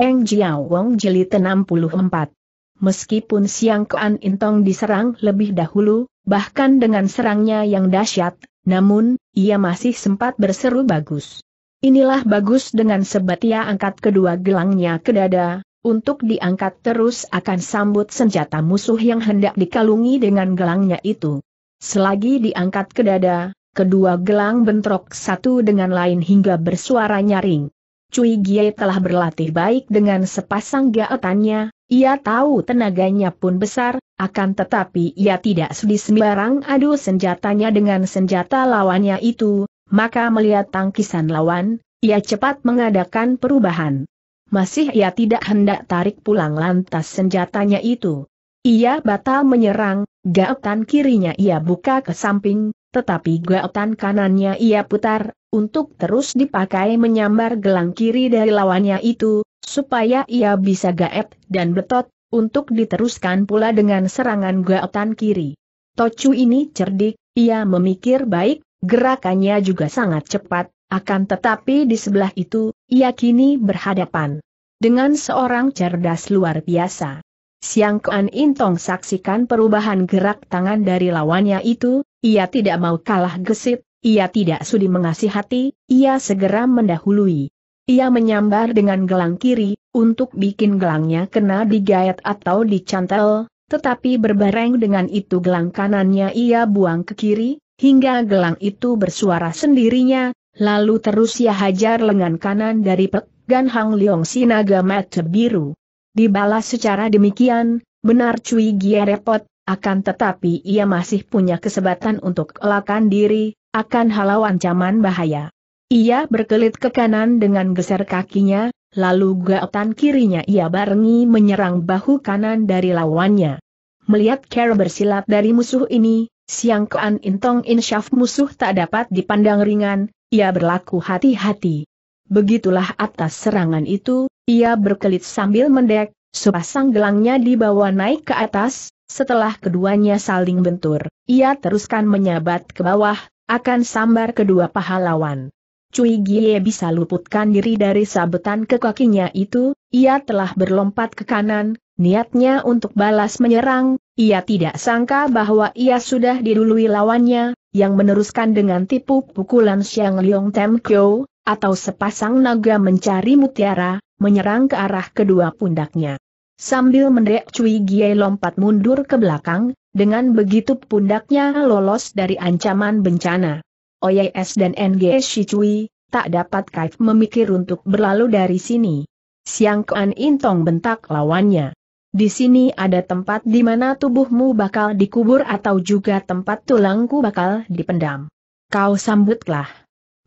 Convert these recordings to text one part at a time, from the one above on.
Eng Jiao Wong Jilid 64. Meskipun Siang Kuan Intong diserang lebih dahulu, bahkan dengan serangnya yang dahsyat, namun, ia masih sempat berseru bagus. Inilah bagus dengan sebatia angkat kedua gelangnya ke dada, untuk diangkat terus akan sambut senjata musuh yang hendak dikalungi dengan gelangnya itu. Selagi diangkat ke dada, kedua gelang bentrok satu dengan lain hingga bersuara nyaring. Cui Gie telah berlatih baik dengan sepasang gaetannya, ia tahu tenaganya pun besar, akan tetapi ia tidak sudi sembarang adu senjatanya dengan senjata lawannya itu, maka melihat tangkisan lawan, ia cepat mengadakan perubahan. Masih ia tidak hendak tarik pulang lantas senjatanya itu. Ia batal menyerang, gaetan kirinya ia buka ke samping, tetapi gaetan kanannya ia putar, untuk terus dipakai menyambar gelang kiri dari lawannya itu, supaya ia bisa gaet dan betot, untuk diteruskan pula dengan serangan gaetan kiri. Tocu ini cerdik, ia memikir baik, gerakannya juga sangat cepat, akan tetapi di sebelah itu, ia kini berhadapan dengan seorang cerdas luar biasa. Siang Kuan Intong saksikan perubahan gerak tangan dari lawannya itu, ia tidak mau kalah gesit, ia tidak sudi mengasihati, ia segera mendahului. Ia menyambar dengan gelang kiri, untuk bikin gelangnya kena digayat atau dicantel, tetapi berbareng dengan itu gelang kanannya ia buang ke kiri, hingga gelang itu bersuara sendirinya, lalu terus ia hajar lengan kanan dari Pek Gan Hang Leong Sinaga Mata Biru. Dibalas secara demikian, benar Cui Gia repot, akan tetapi ia masih punya kesempatan untuk kelakan diri, akan halau ancaman bahaya. Ia berkelit ke kanan dengan geser kakinya, lalu gaotan kirinya ia barengi menyerang bahu kanan dari lawannya. Melihat cara bersilat dari musuh ini, Siang Kean Intong Insyaf musuh tak dapat dipandang ringan, ia berlaku hati-hati. Begitulah atas serangan itu, ia berkelit sambil mendek, sepasang gelangnya dibawa naik ke atas, setelah keduanya saling bentur, ia teruskan menyabat ke bawah, akan sambar kedua pahlawan. Cui Gie bisa luputkan diri dari sabetan ke kakinya itu, ia telah berlompat ke kanan, niatnya untuk balas menyerang, ia tidak sangka bahwa ia sudah didului lawannya, yang meneruskan dengan tipu pukulan Xiang Liong Tem Kyo, atau sepasang naga mencari mutiara, menyerang ke arah kedua pundaknya. Sambil mendek Cui Gie lompat mundur ke belakang, dengan begitu pundaknya lolos dari ancaman bencana. OYS dan NGS Cui, tak dapat Kaif memikir untuk berlalu dari sini. Siang Kuan Intong bentak lawannya. Di sini ada tempat di mana tubuhmu bakal dikubur atau juga tempat tulangku bakal dipendam. Kau sambutlah.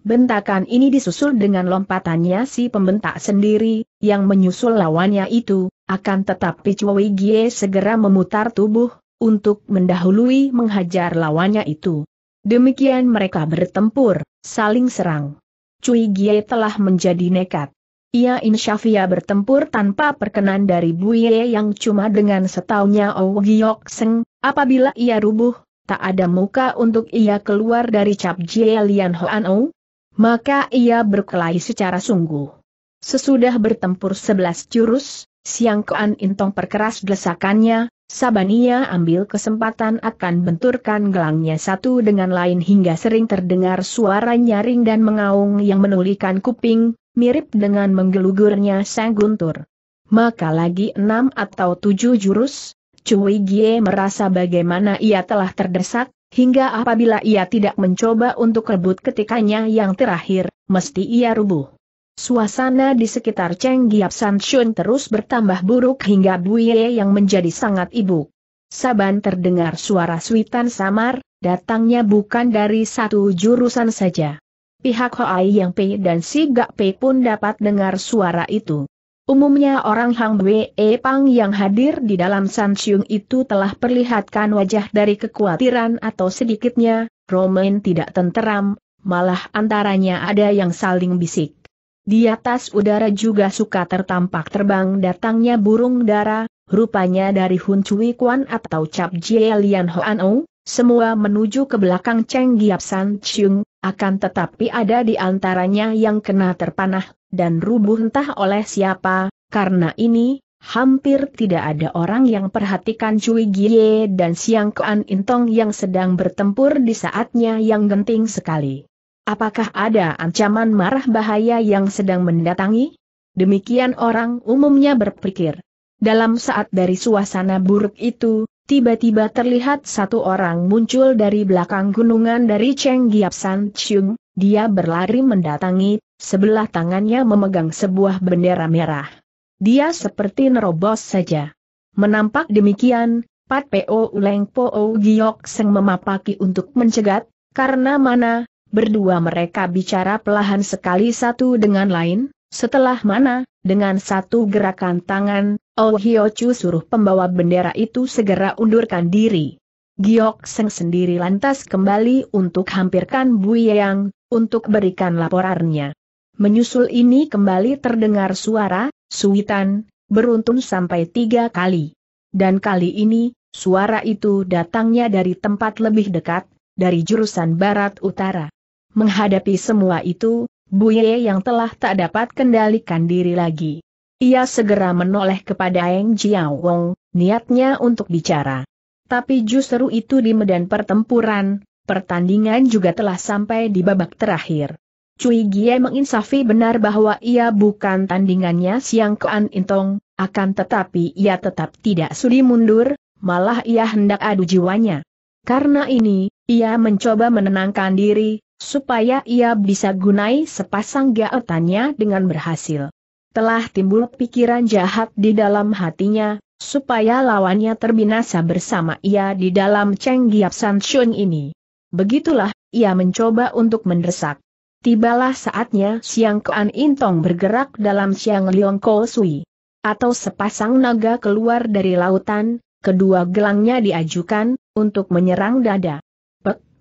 Bentakan ini disusul dengan lompatannya si pembentak sendiri, yang menyusul lawannya itu, akan tetapi Cui Gie segera memutar tubuh, untuk mendahului menghajar lawannya itu. Demikian mereka bertempur, saling serang. Cui Gie telah menjadi nekat. Ia insyafia bertempur tanpa perkenan dari Buye yang cuma dengan setaunya Oh Giok Seng, apabila ia rubuh, tak ada muka untuk ia keluar dari cap Jie Lian Hoan Ou, maka ia berkelahi secara sungguh. Sesudah bertempur sebelas jurus, Siang Koan Intong perkeras desakannya, Sabania ambil kesempatan akan benturkan gelangnya satu dengan lain hingga sering terdengar suara nyaring dan mengaung yang menulikan kuping, mirip dengan menggelugurnya sang guntur. Maka lagi enam atau tujuh jurus, Cui Gie merasa bagaimana ia telah terdesak, hingga apabila ia tidak mencoba untuk rebut ketikanya yang terakhir, mesti ia rubuh. Suasana di sekitar Cheng Giap San Shun terus bertambah buruk hingga Buye yang menjadi sangat ibu. Saban terdengar suara suitan samar, datangnya bukan dari satu jurusan saja. Pihak Hoai Yang Pei dan Si Gak Pei pun dapat dengar suara itu. Umumnya orang Hang Wei Pang yang hadir di dalam San Shun itu telah perlihatkan wajah dari kekhawatiran atau sedikitnya, Romain tidak tenteram, malah antaranya ada yang saling bisik. Di atas udara juga suka tertampak terbang datangnya burung dara, rupanya dari Hun Cui Kuan atau Cap Jie Lian Hoan O, semua menuju ke belakang Cheng Giap San Chung, akan tetapi ada di antaranya yang kena terpanah, dan rubuh entah oleh siapa, karena ini, hampir tidak ada orang yang perhatikan Cui Gie dan Siang Kuan Intong yang sedang bertempur di saatnya yang genting sekali. Apakah ada ancaman marah bahaya yang sedang mendatangi? Demikian orang umumnya berpikir. Dalam saat dari suasana buruk itu, tiba-tiba terlihat satu orang muncul dari belakang gunungan dari Cheng Giap San Chung, dia berlari mendatangi, sebelah tangannya memegang sebuah bendera merah. Dia seperti nerobos saja. Menampak demikian, Pat P.O. Leng Po Giok Seng memapaki untuk mencegat, karena mana, Berdua mereka bicara pelahan sekali satu dengan lain, setelah mana, dengan satu gerakan tangan, Oh Chu suruh pembawa bendera itu segera undurkan diri. Giok Seng sendiri lantas kembali untuk hampirkan Yang, untuk berikan laporannya. Menyusul ini kembali terdengar suara, suitan, beruntun sampai tiga kali. Dan kali ini, suara itu datangnya dari tempat lebih dekat, dari jurusan barat utara. Menghadapi semua itu, Buye yang telah tak dapat kendalikan diri lagi. Ia segera menoleh kepada Eng Jiawong, niatnya untuk bicara. Tapi justru itu di medan pertempuran, pertandingan juga telah sampai di babak terakhir. Cui Gie menginsafi benar bahwa ia bukan tandingannya Siang Kuan Intong, akan tetapi ia tetap tidak sudi mundur, malah ia hendak adu jiwanya. Karena ini, ia mencoba menenangkan diri, supaya ia bisa gunai sepasang gaetannya dengan berhasil. Telah timbul pikiran jahat di dalam hatinya, supaya lawannya terbinasa bersama ia di dalam Cheng Giap San Shun ini. Begitulah, ia mencoba untuk mendesak. Tibalah saatnya Siang Kuan Intong bergerak dalam Siang Liong Ko Sui. Atau sepasang naga keluar dari lautan, kedua gelangnya diajukan, untuk menyerang dada.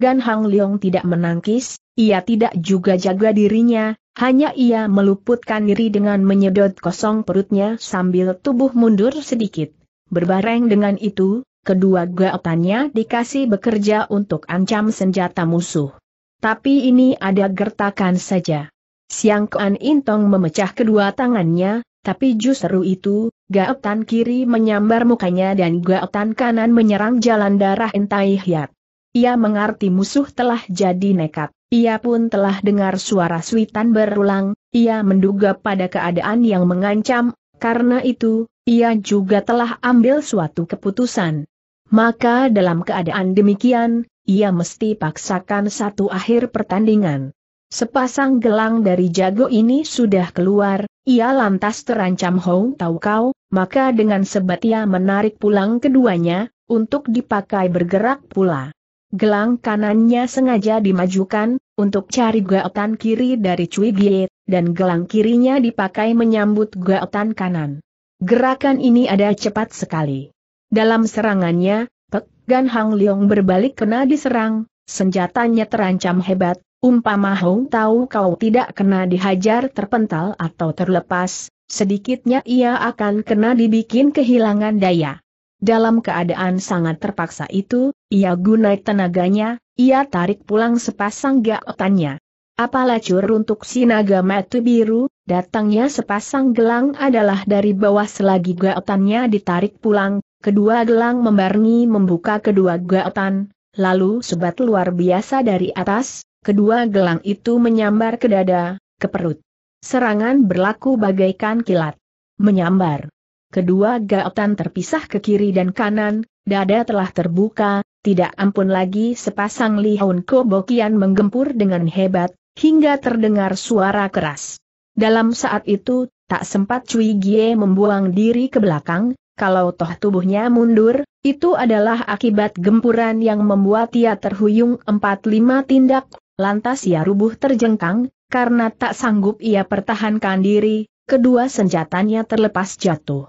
Gan Hang Leong tidak menangkis, ia tidak juga jaga dirinya, hanya ia meluputkan diri dengan menyedot kosong perutnya sambil tubuh mundur sedikit. Berbareng dengan itu, kedua gaotannya dikasih bekerja untuk ancam senjata musuh. Tapi ini ada gertakan saja. Siang Kuan Intong memecah kedua tangannya, tapi justru itu, gaotan kiri menyambar mukanya dan gaotan kanan menyerang jalan darah Entai Hiat. Ia mengerti musuh telah jadi nekat, ia pun telah dengar suara suitan berulang, ia menduga pada keadaan yang mengancam, karena itu, ia juga telah ambil suatu keputusan. Maka dalam keadaan demikian, ia mesti paksakan satu akhir pertandingan. Sepasang gelang dari jago ini sudah keluar, ia lantas terancam Hou Tau Kau, maka dengan sebat ia menarik pulang keduanya, untuk dipakai bergerak pula. Gelang kanannya sengaja dimajukan, untuk cari gaetan kiri dari Cui Gie, dan gelang kirinya dipakai menyambut gaetan kanan. Gerakan ini ada cepat sekali. Dalam serangannya, Pek Gan Hang Leong berbalik kena diserang, senjatanya terancam hebat, umpama Hong tahu kau tidak kena dihajar terpental atau terlepas, sedikitnya ia akan kena dibikin kehilangan daya. Dalam keadaan sangat terpaksa itu, ia gunai tenaganya, ia tarik pulang sepasang gaotannya. Apalah cur untuk si naga matu biru, datangnya sepasang gelang adalah dari bawah selagi gaotannya ditarik pulang, kedua gelang membarni membuka kedua gaotan, lalu sebat luar biasa dari atas, kedua gelang itu menyambar ke dada, ke perut. Serangan berlaku bagaikan kilat. Menyambar kedua gaotan terpisah ke kiri dan kanan, dada telah terbuka, tidak ampun lagi sepasang Lihun Kobokian menggempur dengan hebat, hingga terdengar suara keras. Dalam saat itu, tak sempat Cui Gie membuang diri ke belakang, kalau toh tubuhnya mundur, itu adalah akibat gempuran yang membuat ia terhuyung empat lima tindak, lantas ia rubuh terjengkang, karena tak sanggup ia pertahankan diri, kedua senjatanya terlepas jatuh.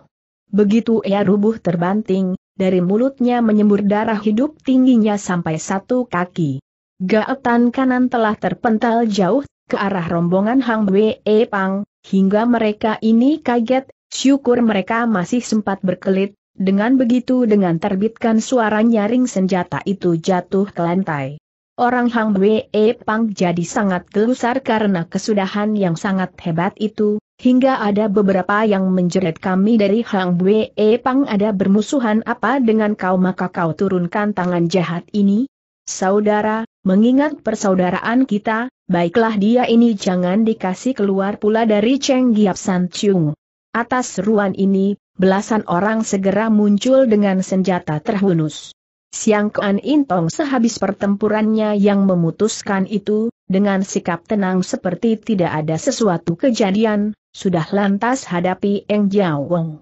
Begitu ia rubuh terbanting, dari mulutnya menyembur darah hidup tingginya sampai satu kaki. Gaetan kanan telah terpental jauh ke arah rombongan Hang Wei e Pang, hingga mereka ini kaget, syukur mereka masih sempat berkelit, dengan begitu dengan terbitkan suara nyaring senjata itu jatuh ke lantai. Orang Hang Wei e Pang jadi sangat gelusar karena kesudahan yang sangat hebat itu, hingga ada beberapa yang menjerit kami dari Hang Bue Pang ada bermusuhan apa dengan kau maka kau turunkan tangan jahat ini? Saudara, mengingat persaudaraan kita, baiklah dia ini jangan dikasih keluar pula dari Cheng Giap San Chung. Atas seruan ini, belasan orang segera muncul dengan senjata terhunus. Siang Kuan Intong sehabis pertempurannya yang memutuskan itu, dengan sikap tenang seperti tidak ada sesuatu kejadian, sudah lantas hadapi Eng Jiao Wong.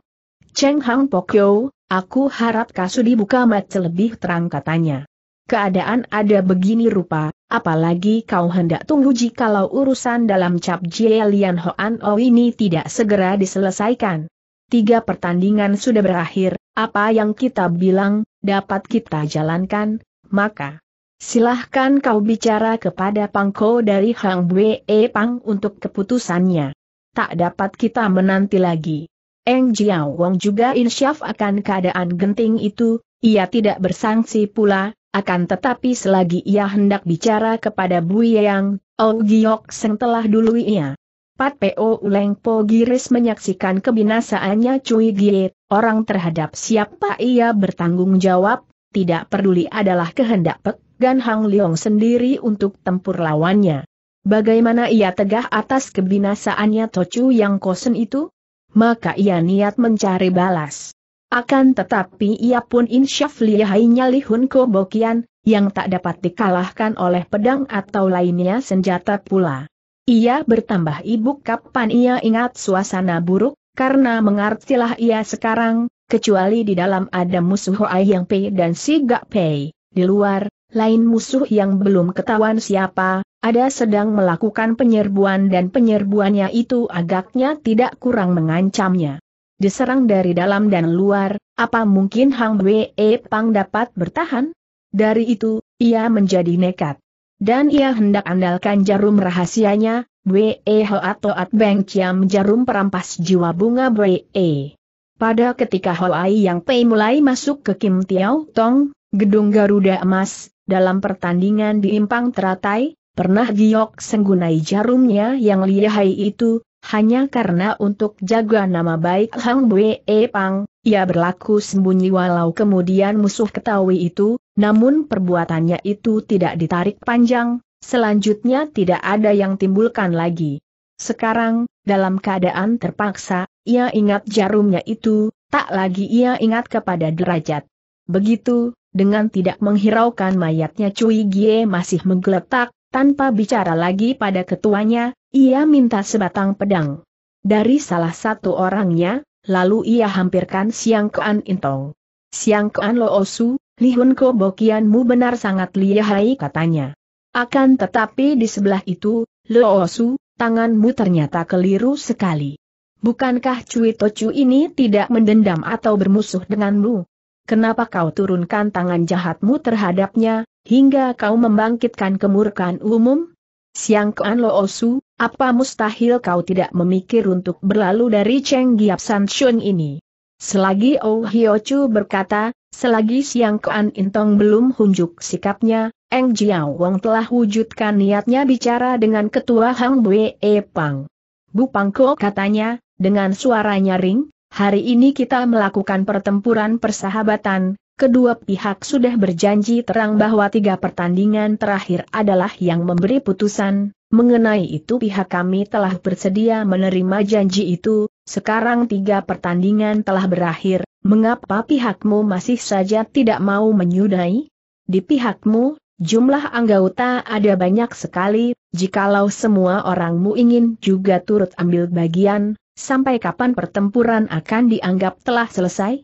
Cheng Hang Pokyo, aku harap kasudi dibuka mata lebih terang katanya. Keadaan ada begini rupa, apalagi kau hendak tunggu jikalau urusan dalam cap Jie Lian Hoan O oh ini tidak segera diselesaikan. Tiga pertandingan sudah berakhir, apa yang kita bilang, dapat kita jalankan, maka silahkan kau bicara kepada Pangko dari Hang Bue Pang untuk keputusannya tak dapat kita menanti lagi. Eng Jiao Wong juga insyaf akan keadaan genting itu, ia tidak bersangsi pula, akan tetapi selagi ia hendak bicara kepada Bu Yang, Oh Giok Seng telah dulu ia. Pat Po Uleng Po Giris menyaksikan kebinasaannya Cui Giet, orang terhadap siapa ia bertanggung jawab, tidak peduli adalah kehendak Pek Gan Hang Leong sendiri untuk tempur lawannya. Bagaimana ia tegah atas kebinasaannya Tochu yang kosen itu? Maka ia niat mencari balas. Akan tetapi ia pun insyaf lihainya lihun kobokian, yang tak dapat dikalahkan oleh pedang atau lainnya senjata pula. Ia bertambah ibu kapan ia ingat suasana buruk, karena mengartilah ia sekarang, kecuali di dalam ada musuh Hoai Yang Pei dan Si Gak Pei, di luar, lain musuh yang belum ketahuan siapa, ada sedang melakukan penyerbuan dan penyerbuannya itu agaknya tidak kurang mengancamnya. Diserang dari dalam dan luar, apa mungkin Hang Wei Pang dapat bertahan? Dari itu, ia menjadi nekat. Dan ia hendak andalkan jarum rahasianya, Wei atau At Beng Chiam jarum perampas jiwa bunga Wei. Pada ketika Ho Ai Yang Pei mulai masuk ke Kim Tiao Tong, gedung Garuda Emas, dalam pertandingan di Impang Teratai, Pernah Giok senggunai jarumnya yang lihai itu, hanya karena untuk jaga nama baik Hang Bwe e Pang, ia berlaku sembunyi walau kemudian musuh ketahui itu, namun perbuatannya itu tidak ditarik panjang, selanjutnya tidak ada yang timbulkan lagi. Sekarang, dalam keadaan terpaksa, ia ingat jarumnya itu, tak lagi ia ingat kepada derajat. Begitu, dengan tidak menghiraukan mayatnya Cui Gie masih menggeletak, tanpa bicara lagi pada ketuanya, ia minta sebatang pedang. Dari salah satu orangnya, lalu ia hampirkan Siang Kean Intong. Siang Kean Loosu, Lihun Ko Bokianmu benar sangat lihai katanya. Akan tetapi di sebelah itu, Loosu, tanganmu ternyata keliru sekali. Bukankah Cui Tocu ini tidak mendendam atau bermusuh denganmu? Kenapa kau turunkan tangan jahatmu terhadapnya, hingga kau membangkitkan kemurkaan umum? Siang Kuan Lo Osu, apa mustahil kau tidak memikir untuk berlalu dari Cheng Giap San Shun ini? Selagi Oh Hyo Chu berkata, selagi Siang Kuan Intong belum hunjuk sikapnya, Eng Jiao Wong telah wujudkan niatnya bicara dengan ketua Hang Bue e Pang. Bu Pangko katanya, dengan suara nyaring, hari ini kita melakukan pertempuran persahabatan, Kedua pihak sudah berjanji terang bahwa tiga pertandingan terakhir adalah yang memberi putusan, mengenai itu pihak kami telah bersedia menerima janji itu, sekarang tiga pertandingan telah berakhir, mengapa pihakmu masih saja tidak mau menyudahi? Di pihakmu, jumlah anggota ada banyak sekali, jikalau semua orangmu ingin juga turut ambil bagian, sampai kapan pertempuran akan dianggap telah selesai?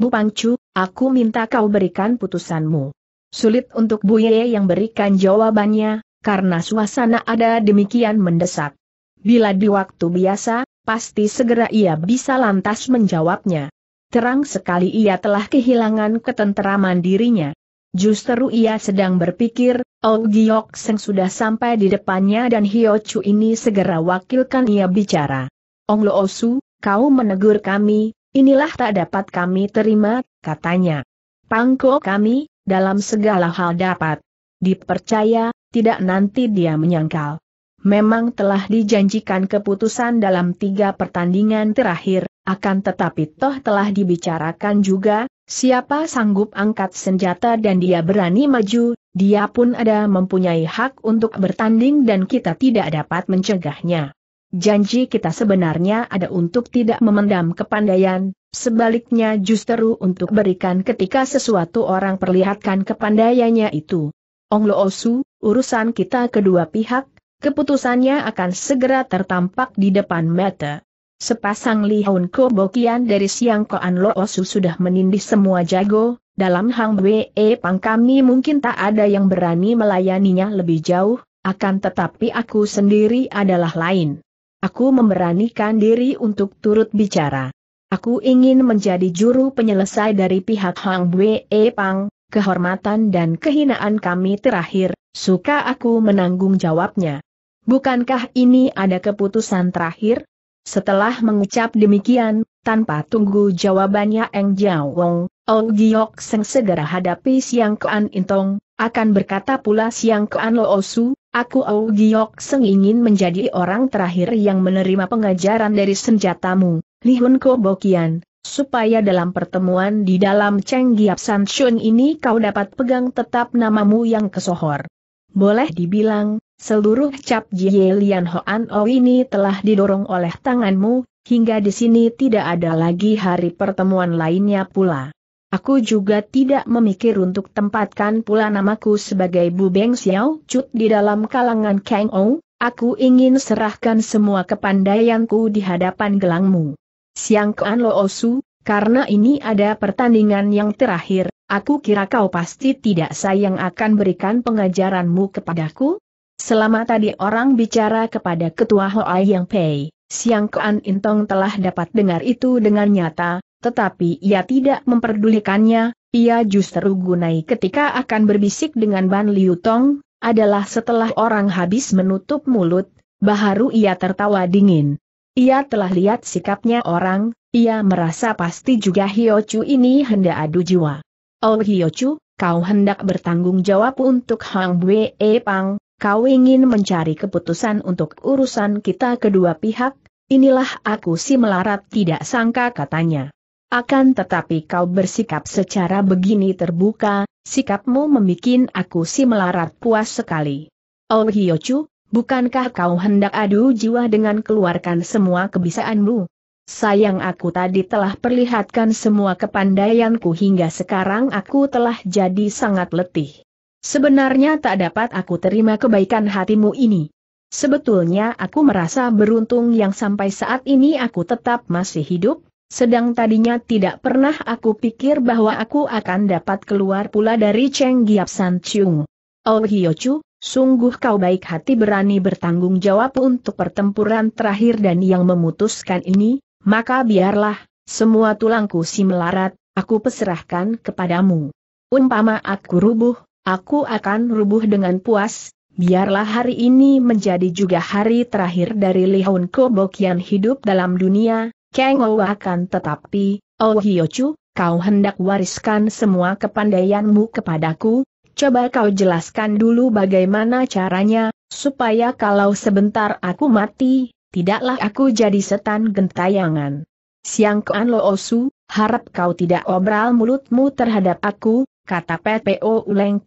Bu Pangcu, aku minta kau berikan putusanmu. Sulit untuk Bu Ye yang berikan jawabannya, karena suasana ada demikian mendesak. Bila di waktu biasa, pasti segera ia bisa lantas menjawabnya. Terang sekali ia telah kehilangan ketenteraman dirinya. Justru ia sedang berpikir, Oh Giok Seng sudah sampai di depannya dan Hio Chu ini segera wakilkan ia bicara. Ong Lo Osu, kau menegur kami, Inilah tak dapat kami terima, katanya. Pangko kami, dalam segala hal dapat dipercaya, tidak nanti dia menyangkal. Memang telah dijanjikan keputusan dalam tiga pertandingan terakhir, akan tetapi toh telah dibicarakan juga, siapa sanggup angkat senjata dan dia berani maju, dia pun ada mempunyai hak untuk bertanding dan kita tidak dapat mencegahnya. Janji kita sebenarnya ada untuk tidak memendam kepandaian, sebaliknya justru untuk berikan ketika sesuatu orang perlihatkan kepandaiannya itu. Ong Lo Osu, urusan kita kedua pihak, keputusannya akan segera tertampak di depan mata. Sepasang Lihun Ko Bokian dari Siang Koan Lo Osu sudah menindih semua jago, dalam Hang Wei Pang kami mungkin tak ada yang berani melayaninya lebih jauh, akan tetapi aku sendiri adalah lain. Aku memberanikan diri untuk turut bicara. Aku ingin menjadi juru penyelesai dari pihak Hang Bue e Pang, kehormatan dan kehinaan kami terakhir, suka aku menanggung jawabnya. Bukankah ini ada keputusan terakhir? Setelah mengucap demikian, tanpa tunggu jawabannya Eng Jiao Wong, Old Giok Seng segera hadapi Siang Kuan Intong, akan berkata pula Siang Kuan Osu. Aku Au Giok Seng ingin menjadi orang terakhir yang menerima pengajaran dari senjatamu, Li Hun Ko Bokian, supaya dalam pertemuan di dalam Cheng Giap San Shun ini kau dapat pegang tetap namamu yang kesohor. Boleh dibilang, seluruh cap Jie Lian Hoan O ini telah didorong oleh tanganmu, hingga di sini tidak ada lagi hari pertemuan lainnya pula. Aku juga tidak memikir untuk tempatkan pula namaku sebagai Bu Beng Xiao Cut di dalam kalangan Kang Ou, aku ingin serahkan semua kepandaianku di hadapan gelangmu. Siang Kuan Lo Osu, karena ini ada pertandingan yang terakhir, aku kira kau pasti tidak sayang akan berikan pengajaranmu kepadaku? Selama tadi orang bicara kepada Ketua Hoa Yang Pei, Siang Kuan Intong telah dapat dengar itu dengan nyata, tetapi ia tidak memperdulikannya, ia justru gunai ketika akan berbisik dengan Ban Liu Tong, adalah setelah orang habis menutup mulut, baharu ia tertawa dingin. Ia telah lihat sikapnya orang, ia merasa pasti juga Hiochu ini hendak adu jiwa. Oh Hiochu, kau hendak bertanggung jawab untuk Hang Bue e Pang, kau ingin mencari keputusan untuk urusan kita kedua pihak, inilah aku si melarat tidak sangka katanya. Akan tetapi kau bersikap secara begini terbuka, sikapmu membuat aku si melarat puas sekali. Oh Hiochu, bukankah kau hendak adu jiwa dengan keluarkan semua kebisaanmu? Sayang aku tadi telah perlihatkan semua kepandaianku hingga sekarang aku telah jadi sangat letih. Sebenarnya tak dapat aku terima kebaikan hatimu ini. Sebetulnya aku merasa beruntung yang sampai saat ini aku tetap masih hidup, sedang tadinya tidak pernah aku pikir bahwa aku akan dapat keluar pula dari Cheng Giap San Chung. Oh Chu, sungguh kau baik hati berani bertanggung jawab untuk pertempuran terakhir dan yang memutuskan ini, maka biarlah, semua tulangku si melarat, aku peserahkan kepadamu. Umpama aku rubuh, aku akan rubuh dengan puas, biarlah hari ini menjadi juga hari terakhir dari Lihun Kobokian hidup dalam dunia, Kang Ou akan tetapi, Oh Hiochu, kau hendak wariskan semua kepandaianmu kepadaku, coba kau jelaskan dulu bagaimana caranya, supaya kalau sebentar aku mati, tidaklah aku jadi setan gentayangan. Siang Kuan Lo Osu, harap kau tidak obral mulutmu terhadap aku, kata PPO Uleng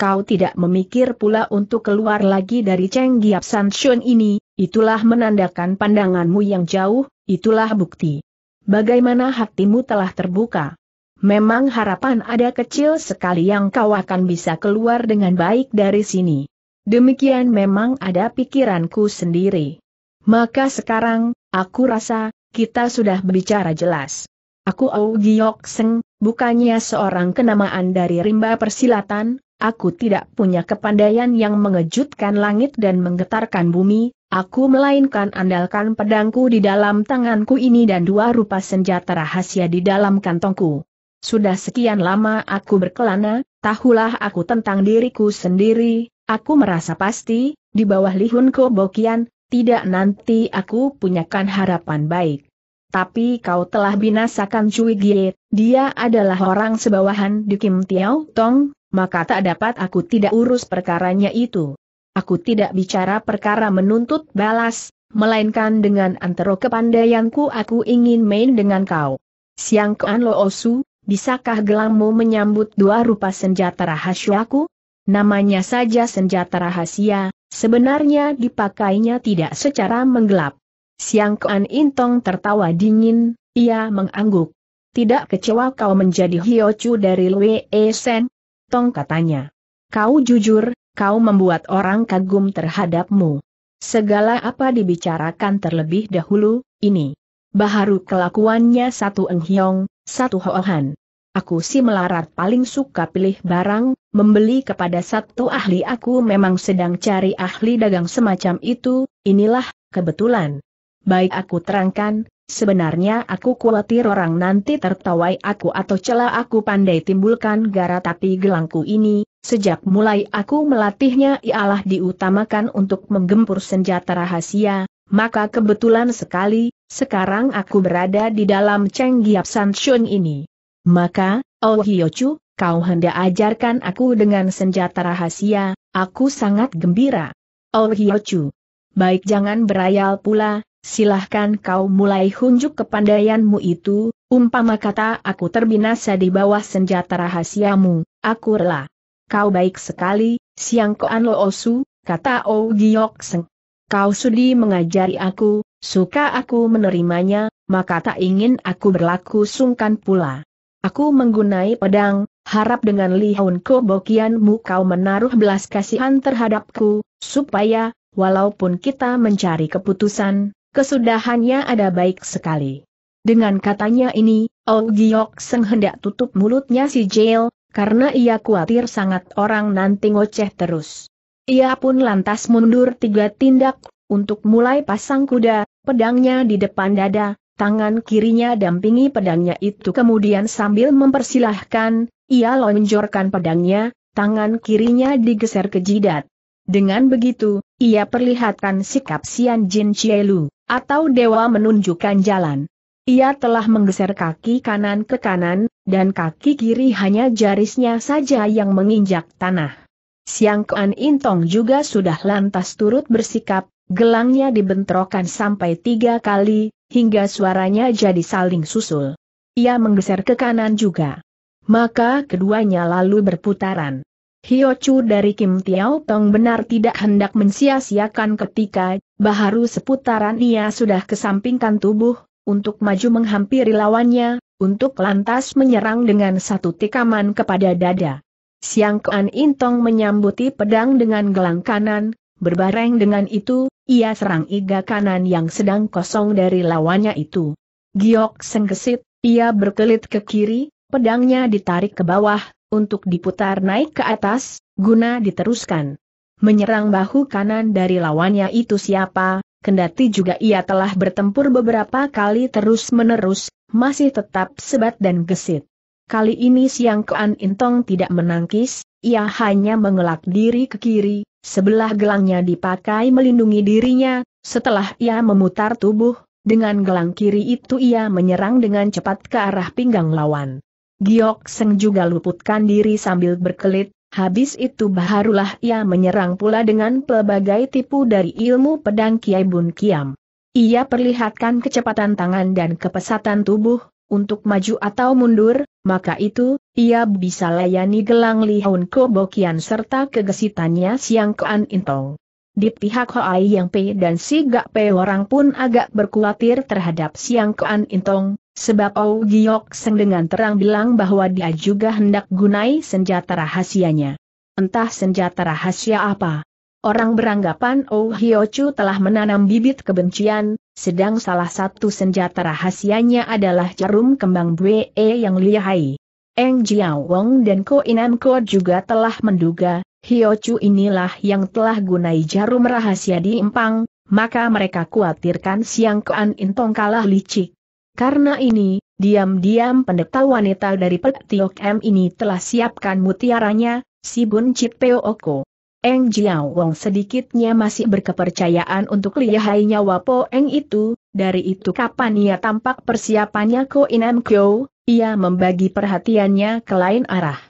kau tidak memikir pula untuk keluar lagi dari Cheng Giap San Shun ini, itulah menandakan pandanganmu yang jauh, itulah bukti. Bagaimana hatimu telah terbuka. Memang harapan ada kecil sekali yang kau akan bisa keluar dengan baik dari sini. Demikian memang ada pikiranku sendiri. Maka sekarang, aku rasa, kita sudah berbicara jelas. Aku Au Giok Seng, bukannya seorang kenamaan dari rimba persilatan, Aku tidak punya kepandaian yang mengejutkan langit dan menggetarkan bumi, aku melainkan andalkan pedangku di dalam tanganku ini dan dua rupa senjata rahasia di dalam kantongku. Sudah sekian lama aku berkelana, tahulah aku tentang diriku sendiri, aku merasa pasti, di bawah lihun kobokian, tidak nanti aku punyakan harapan baik. Tapi kau telah binasakan Cui Gie, dia adalah orang sebawahan di Kim Tiao Tong, maka tak dapat aku tidak urus perkaranya itu. Aku tidak bicara perkara menuntut balas, melainkan dengan antero kepandaianku aku ingin main dengan kau. Siang Kuan Lo Osu, bisakah gelangmu menyambut dua rupa senjata rahasiaku? Namanya saja senjata rahasia, sebenarnya dipakainya tidak secara menggelap. Siang Kuan Intong tertawa dingin, ia mengangguk. Tidak kecewa kau menjadi Hiochu dari Lue Sen, Tong katanya. Kau jujur, kau membuat orang kagum terhadapmu. Segala apa dibicarakan terlebih dahulu, ini. Baharu kelakuannya satu enghyong, satu hoohan. Aku si melarat paling suka pilih barang, membeli kepada satu ahli aku memang sedang cari ahli dagang semacam itu, inilah, kebetulan. Baik aku terangkan, Sebenarnya aku khawatir orang nanti tertawai aku atau celah aku pandai timbulkan gara tapi gelangku ini, sejak mulai aku melatihnya ialah diutamakan untuk menggempur senjata rahasia, maka kebetulan sekali, sekarang aku berada di dalam Cheng Giap San Shun ini. Maka, Oh Hyochu, kau hendak ajarkan aku dengan senjata rahasia, aku sangat gembira. Oh Hyochu, baik jangan berayal pula, silahkan kau mulai hunjuk kepandaianmu itu, umpama kata aku terbinasa di bawah senjata rahasiamu, aku rela. Kau baik sekali, siang koan lo osu, kata O Giok Seng. Kau sudi mengajari aku, suka aku menerimanya, maka tak ingin aku berlaku sungkan pula. Aku menggunai pedang, harap dengan lihaun kebokianmu kau menaruh belas kasihan terhadapku, supaya, walaupun kita mencari keputusan, Kesudahannya ada baik sekali. Dengan katanya ini, Oh Giok Seng hendak tutup mulutnya si Jail, karena ia khawatir sangat orang nanti ngoceh terus. Ia pun lantas mundur tiga tindak, untuk mulai pasang kuda, pedangnya di depan dada, tangan kirinya dampingi pedangnya itu kemudian sambil mempersilahkan, ia lonjorkan pedangnya, tangan kirinya digeser ke jidat. Dengan begitu, ia perlihatkan sikap Sian Jin Chielu, atau dewa menunjukkan jalan. Ia telah menggeser kaki kanan ke kanan, dan kaki kiri hanya jarisnya saja yang menginjak tanah. Siang Kuan Intong juga sudah lantas turut bersikap, gelangnya dibentrokan sampai tiga kali, hingga suaranya jadi saling susul. Ia menggeser ke kanan juga. Maka keduanya lalu berputaran. Hio Chu dari Kim Tiao Tong benar tidak hendak mensia-siakan ketika, baharu seputaran ia sudah kesampingkan tubuh, untuk maju menghampiri lawannya, untuk lantas menyerang dengan satu tikaman kepada dada. Siang Kuan Intong menyambuti pedang dengan gelang kanan, berbareng dengan itu, ia serang iga kanan yang sedang kosong dari lawannya itu. Giok senggesit, ia berkelit ke kiri, pedangnya ditarik ke bawah, untuk diputar naik ke atas, guna diteruskan. Menyerang bahu kanan dari lawannya itu siapa, kendati juga ia telah bertempur beberapa kali terus-menerus, masih tetap sebat dan gesit. Kali ini Siang Kuan Intong tidak menangkis, ia hanya mengelak diri ke kiri, sebelah gelangnya dipakai melindungi dirinya, setelah ia memutar tubuh, dengan gelang kiri itu ia menyerang dengan cepat ke arah pinggang lawan. Giok Seng juga luputkan diri sambil berkelit, habis itu barulah ia menyerang pula dengan pelbagai tipu dari ilmu pedang Kiai Bun Kiam. Ia perlihatkan kecepatan tangan dan kepesatan tubuh, untuk maju atau mundur, maka itu, ia bisa layani gelang Li Lihun Kobokian serta kegesitannya Siang Kean Intong. Di pihak Hoai Yang Pei dan Si Gak Pei orang pun agak berkulatir terhadap Siang Kean Intong, Sebab Ou Giok Seng dengan terang bilang bahwa dia juga hendak gunai senjata rahasianya. Entah senjata rahasia apa. Orang beranggapan Oh Hyochu telah menanam bibit kebencian, sedang salah satu senjata rahasianya adalah jarum kembang Bwe yang lihai. Eng Jiao dan Ko Inam Ko juga telah menduga, Hyochu inilah yang telah gunai jarum rahasia di Empang, maka mereka khawatirkan Siang Koan Intong kalah licik. Karena ini, diam-diam pendeta wanita dari Petiok M ini telah siapkan mutiaranya, si Bun Chit Oko. Eng Jiao Wong sedikitnya masih berkepercayaan untuk lihai nyawa Po Eng itu, dari itu kapan ia tampak persiapannya Ko Inam Kyo, ia membagi perhatiannya ke lain arah.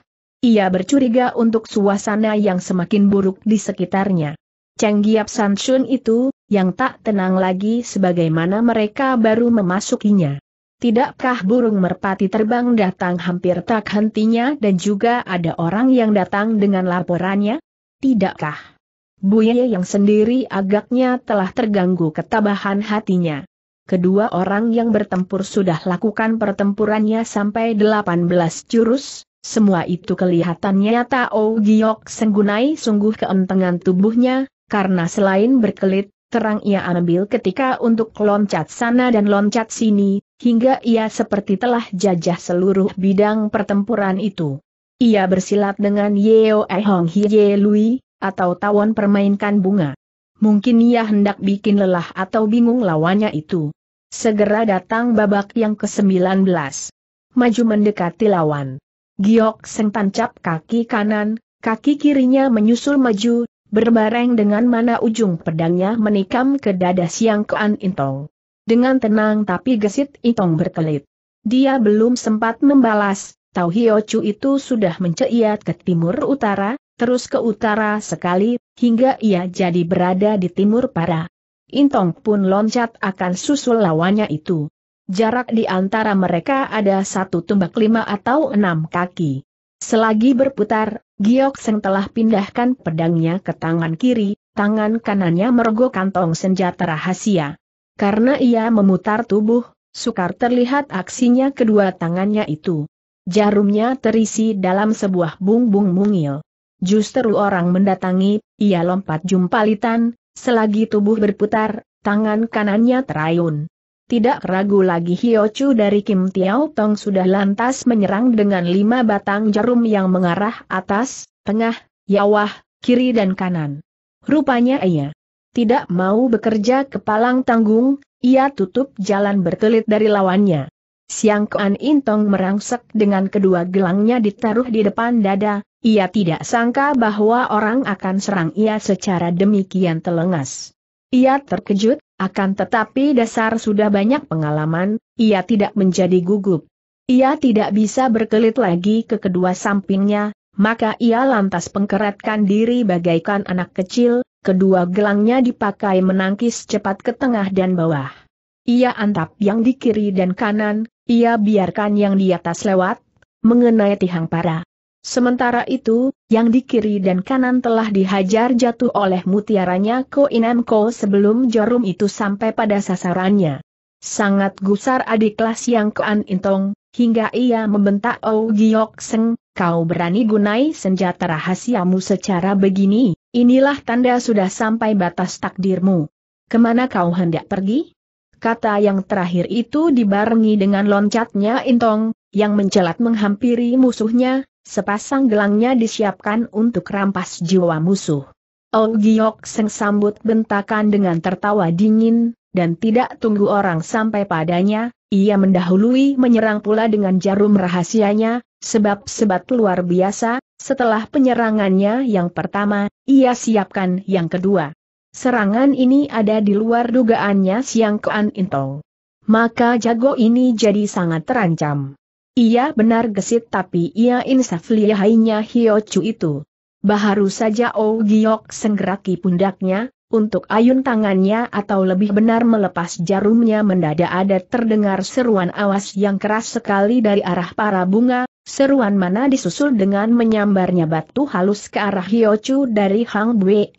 Ia bercuriga untuk suasana yang semakin buruk di sekitarnya. Cheng Giap San Shun itu, yang tak tenang lagi sebagaimana mereka baru memasukinya. Tidakkah burung merpati terbang datang hampir tak hentinya dan juga ada orang yang datang dengan laporannya? Tidakkah? Buye yang sendiri agaknya telah terganggu ketabahan hatinya. Kedua orang yang bertempur sudah lakukan pertempurannya sampai 18 jurus, semua itu kelihatannya Tao Giok Senggunai sungguh keentengan tubuhnya, karena selain berkelit, terang ia ambil ketika untuk loncat sana dan loncat sini, hingga ia seperti telah jajah seluruh bidang pertempuran itu. Ia bersilat dengan Yeo E Hong Hye Lui, atau tawon permainkan bunga. Mungkin ia hendak bikin lelah atau bingung lawannya itu. Segera datang babak yang ke-19. Maju mendekati lawan. Giok Seng tancap kaki kanan, kaki kirinya menyusul maju, berbareng dengan mana ujung pedangnya menikam ke dada Siang kean Intong. Dengan tenang tapi gesit Intong berkelit. Dia belum sempat membalas, Tau Hio Chu itu sudah menceiat ke timur utara, terus ke utara sekali, hingga ia jadi berada di timur para. Intong pun loncat akan susul lawannya itu. Jarak di antara mereka ada satu tumbak lima atau enam kaki. Selagi berputar, Giok Seng telah pindahkan pedangnya ke tangan kiri, tangan kanannya merogoh kantong senjata rahasia. Karena ia memutar tubuh, sukar terlihat aksinya kedua tangannya itu. Jarumnya terisi dalam sebuah bumbung mungil. Justru orang mendatangi, ia lompat jumpalitan, selagi tubuh berputar, tangan kanannya terayun. Tidak ragu lagi Chu dari Kim Tiao Tong sudah lantas menyerang dengan lima batang jarum yang mengarah atas, tengah, yawah, kiri dan kanan. Rupanya ia tidak mau bekerja kepalang tanggung, ia tutup jalan bertelit dari lawannya. Siang Kuan Intong merangsek dengan kedua gelangnya ditaruh di depan dada, ia tidak sangka bahwa orang akan serang ia secara demikian telengas. Ia terkejut, akan tetapi dasar sudah banyak pengalaman, ia tidak menjadi gugup. Ia tidak bisa berkelit lagi ke kedua sampingnya, maka ia lantas pengkeratkan diri bagaikan anak kecil, kedua gelangnya dipakai menangkis cepat ke tengah dan bawah. Ia antap yang di kiri dan kanan, ia biarkan yang di atas lewat, mengenai tihang para. Sementara itu, yang di kiri dan kanan telah dihajar jatuh oleh mutiaranya Ko Ko sebelum jarum itu sampai pada sasarannya. Sangat gusar adik kelas yang Koan Intong, hingga ia membentak Oh Giok Seng, kau berani gunai senjata rahasiamu secara begini, inilah tanda sudah sampai batas takdirmu. Kemana kau hendak pergi? Kata yang terakhir itu dibarengi dengan loncatnya Intong, yang mencelat menghampiri musuhnya, Sepasang gelangnya disiapkan untuk rampas jiwa musuh. Oh Giok Seng sambut bentakan dengan tertawa dingin, dan tidak tunggu orang sampai padanya, ia mendahului menyerang pula dengan jarum rahasianya, sebab-sebat luar biasa, setelah penyerangannya yang pertama, ia siapkan yang kedua. Serangan ini ada di luar dugaannya Siang kean Intong. Maka jago ini jadi sangat terancam. Ia benar gesit tapi ia insaf lihainya Chu itu. Baharu saja Oh Giok senggeraki pundaknya, untuk ayun tangannya atau lebih benar melepas jarumnya mendadak ada terdengar seruan awas yang keras sekali dari arah para bunga, seruan mana disusul dengan menyambarnya batu halus ke arah Chu dari Hang Bue.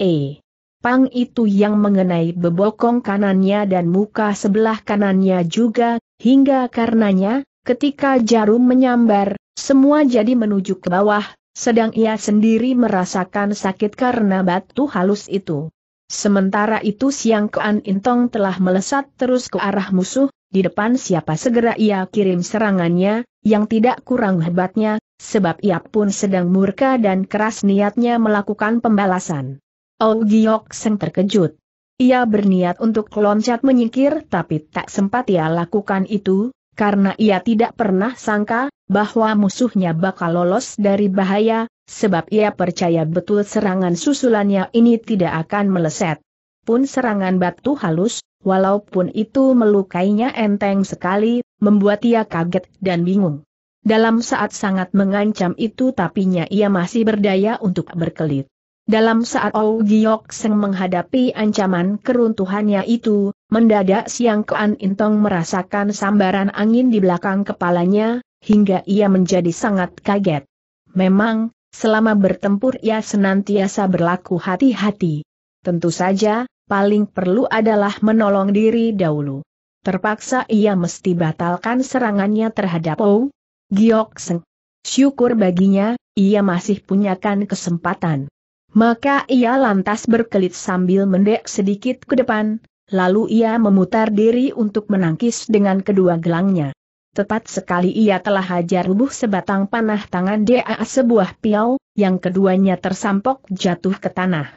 Pang itu yang mengenai bebokong kanannya dan muka sebelah kanannya juga, hingga karenanya, Ketika jarum menyambar, semua jadi menuju ke bawah, sedang ia sendiri merasakan sakit karena batu halus itu. Sementara itu Siang Kean Intong telah melesat terus ke arah musuh, di depan siapa segera ia kirim serangannya, yang tidak kurang hebatnya, sebab ia pun sedang murka dan keras niatnya melakukan pembalasan. Oh Giok Seng terkejut. Ia berniat untuk loncat menyingkir tapi tak sempat ia lakukan itu, karena ia tidak pernah sangka bahwa musuhnya bakal lolos dari bahaya, sebab ia percaya betul serangan susulannya ini tidak akan meleset. Pun serangan batu halus, walaupun itu melukainya enteng sekali, membuat ia kaget dan bingung. Dalam saat sangat mengancam itu tapinya ia masih berdaya untuk berkelit. Dalam saat Ou Giok Seng menghadapi ancaman keruntuhannya itu, Mendadak Siang Kean Intong merasakan sambaran angin di belakang kepalanya, hingga ia menjadi sangat kaget. Memang, selama bertempur ia senantiasa berlaku hati-hati. Tentu saja, paling perlu adalah menolong diri dahulu. Terpaksa ia mesti batalkan serangannya terhadap Ou Giok Seng. Syukur baginya, ia masih punyakan kesempatan. Maka ia lantas berkelit sambil mendek sedikit ke depan, lalu ia memutar diri untuk menangkis dengan kedua gelangnya. Tepat sekali ia telah hajar rubuh sebatang panah tangan dia sebuah piau, yang keduanya tersampok jatuh ke tanah.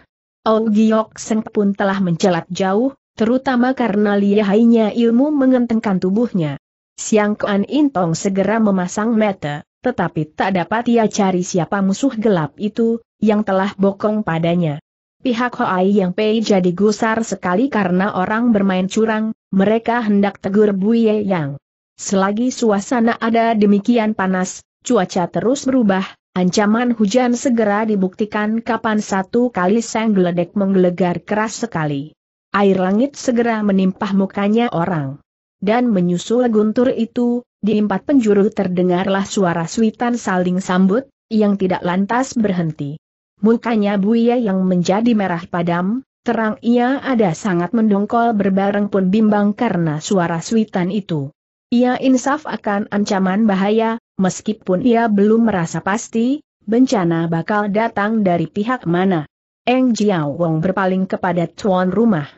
Oh Giok Seng pun telah mencelat jauh, terutama karena lihainya ilmu mengentengkan tubuhnya. Siang Kuan Intong segera memasang mata, tetapi tak dapat ia cari siapa musuh gelap itu, yang telah bokong padanya. Pihak Hoai yang Pei jadi gusar sekali karena orang bermain curang, mereka hendak tegur Buye Yang. Selagi suasana ada demikian panas, cuaca terus berubah, ancaman hujan segera dibuktikan kapan satu kali sang geledek menggelegar keras sekali. Air langit segera menimpah mukanya orang. Dan menyusul guntur itu, di empat penjuru terdengarlah suara suitan saling sambut, yang tidak lantas berhenti. Mukanya Buya yang menjadi merah padam, terang ia ada sangat mendongkol berbareng pun bimbang karena suara suitan itu. Ia insaf akan ancaman bahaya, meskipun ia belum merasa pasti, bencana bakal datang dari pihak mana. Eng Jiao Wong berpaling kepada tuan rumah.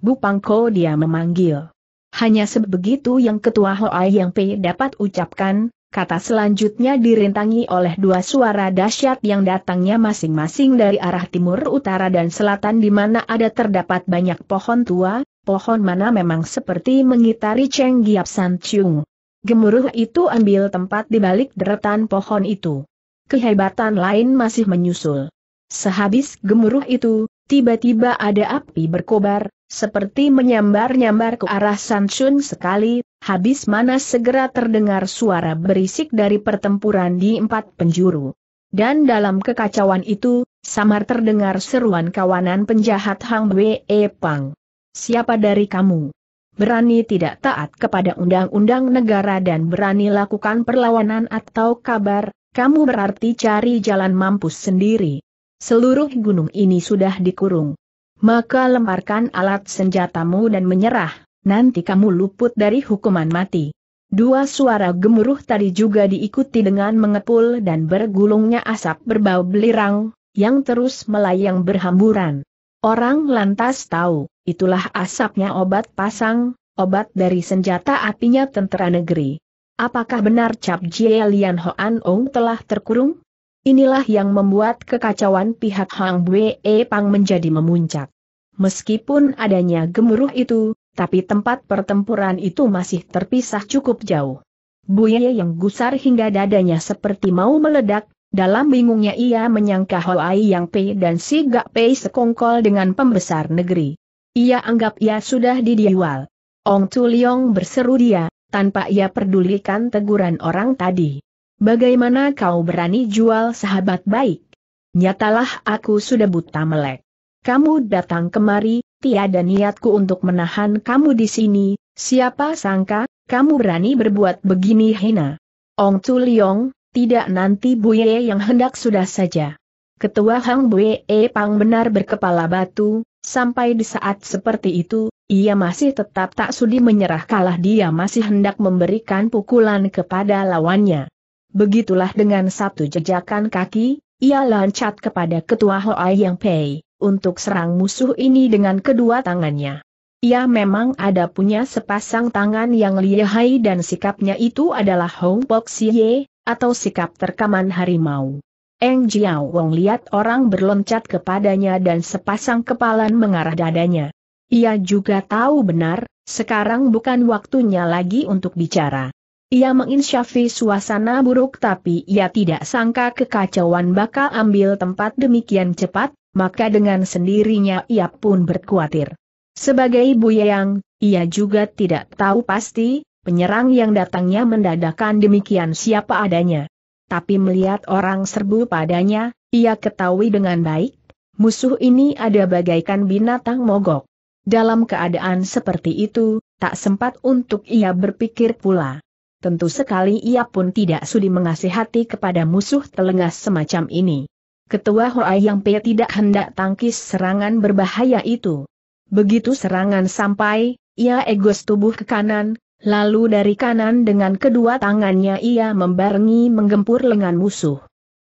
Bu Pangko dia memanggil. Hanya sebegitu yang ketua Hoa Yang Pei dapat ucapkan, kata selanjutnya dirintangi oleh dua suara dahsyat yang datangnya masing-masing dari arah timur utara dan selatan di mana ada terdapat banyak pohon tua, pohon mana memang seperti mengitari Cheng Giap San Chung. Gemuruh itu ambil tempat di balik deretan pohon itu. Kehebatan lain masih menyusul. Sehabis gemuruh itu, tiba-tiba ada api berkobar, seperti menyambar-nyambar ke arah Sanchun sekali, habis mana segera terdengar suara berisik dari pertempuran di empat penjuru. Dan dalam kekacauan itu, samar terdengar seruan kawanan penjahat Hang Wei Pang. Siapa dari kamu? berani tidak taat kepada undang-undang negara dan berani lakukan perlawanan atau kabar, kamu berarti cari jalan mampus sendiri. Seluruh gunung ini sudah dikurung maka lemparkan alat senjatamu dan menyerah, nanti kamu luput dari hukuman mati. Dua suara gemuruh tadi juga diikuti dengan mengepul dan bergulungnya asap berbau belirang, yang terus melayang berhamburan. Orang lantas tahu, itulah asapnya obat pasang, obat dari senjata apinya tentara negeri. Apakah benar Cap Jie Lian Hoan Ong telah terkurung? Inilah yang membuat kekacauan pihak Hang E Pang menjadi memuncak. Meskipun adanya gemuruh itu, tapi tempat pertempuran itu masih terpisah cukup jauh. Buye yang gusar hingga dadanya seperti mau meledak, dalam bingungnya ia menyangka Ai Yang Pei dan Si Gak Pei sekongkol dengan pembesar negeri. Ia anggap ia sudah didiwal. Ong Tu Liong berseru dia, tanpa ia pedulikan teguran orang tadi. Bagaimana kau berani jual sahabat baik? Nyatalah aku sudah buta melek. Kamu datang kemari, tiada niatku untuk menahan kamu di sini, siapa sangka, kamu berani berbuat begini hina. Ong Tu Liong, tidak nanti Buye yang hendak sudah saja. Ketua Hang Buye Pang benar berkepala batu, sampai di saat seperti itu, ia masih tetap tak sudi menyerah kalah dia masih hendak memberikan pukulan kepada lawannya. Begitulah dengan satu jejakan kaki, ia loncat kepada ketua Hoai Yang Pei, untuk serang musuh ini dengan kedua tangannya. Ia memang ada punya sepasang tangan yang lihai dan sikapnya itu adalah Hong Pok Siye, atau sikap terkaman harimau. Eng Jiao Wong lihat orang berloncat kepadanya dan sepasang kepalan mengarah dadanya. Ia juga tahu benar, sekarang bukan waktunya lagi untuk bicara. Ia menginsyafi suasana buruk tapi ia tidak sangka kekacauan bakal ambil tempat demikian cepat, maka dengan sendirinya ia pun berkuatir. Sebagai yang, ia juga tidak tahu pasti, penyerang yang datangnya mendadakan demikian siapa adanya. Tapi melihat orang serbu padanya, ia ketahui dengan baik, musuh ini ada bagaikan binatang mogok. Dalam keadaan seperti itu, tak sempat untuk ia berpikir pula tentu sekali ia pun tidak sudi mengasihati kepada musuh telengas semacam ini. Ketua Hoa Yang Pe tidak hendak tangkis serangan berbahaya itu. Begitu serangan sampai, ia egos tubuh ke kanan, lalu dari kanan dengan kedua tangannya ia membarengi menggempur lengan musuh.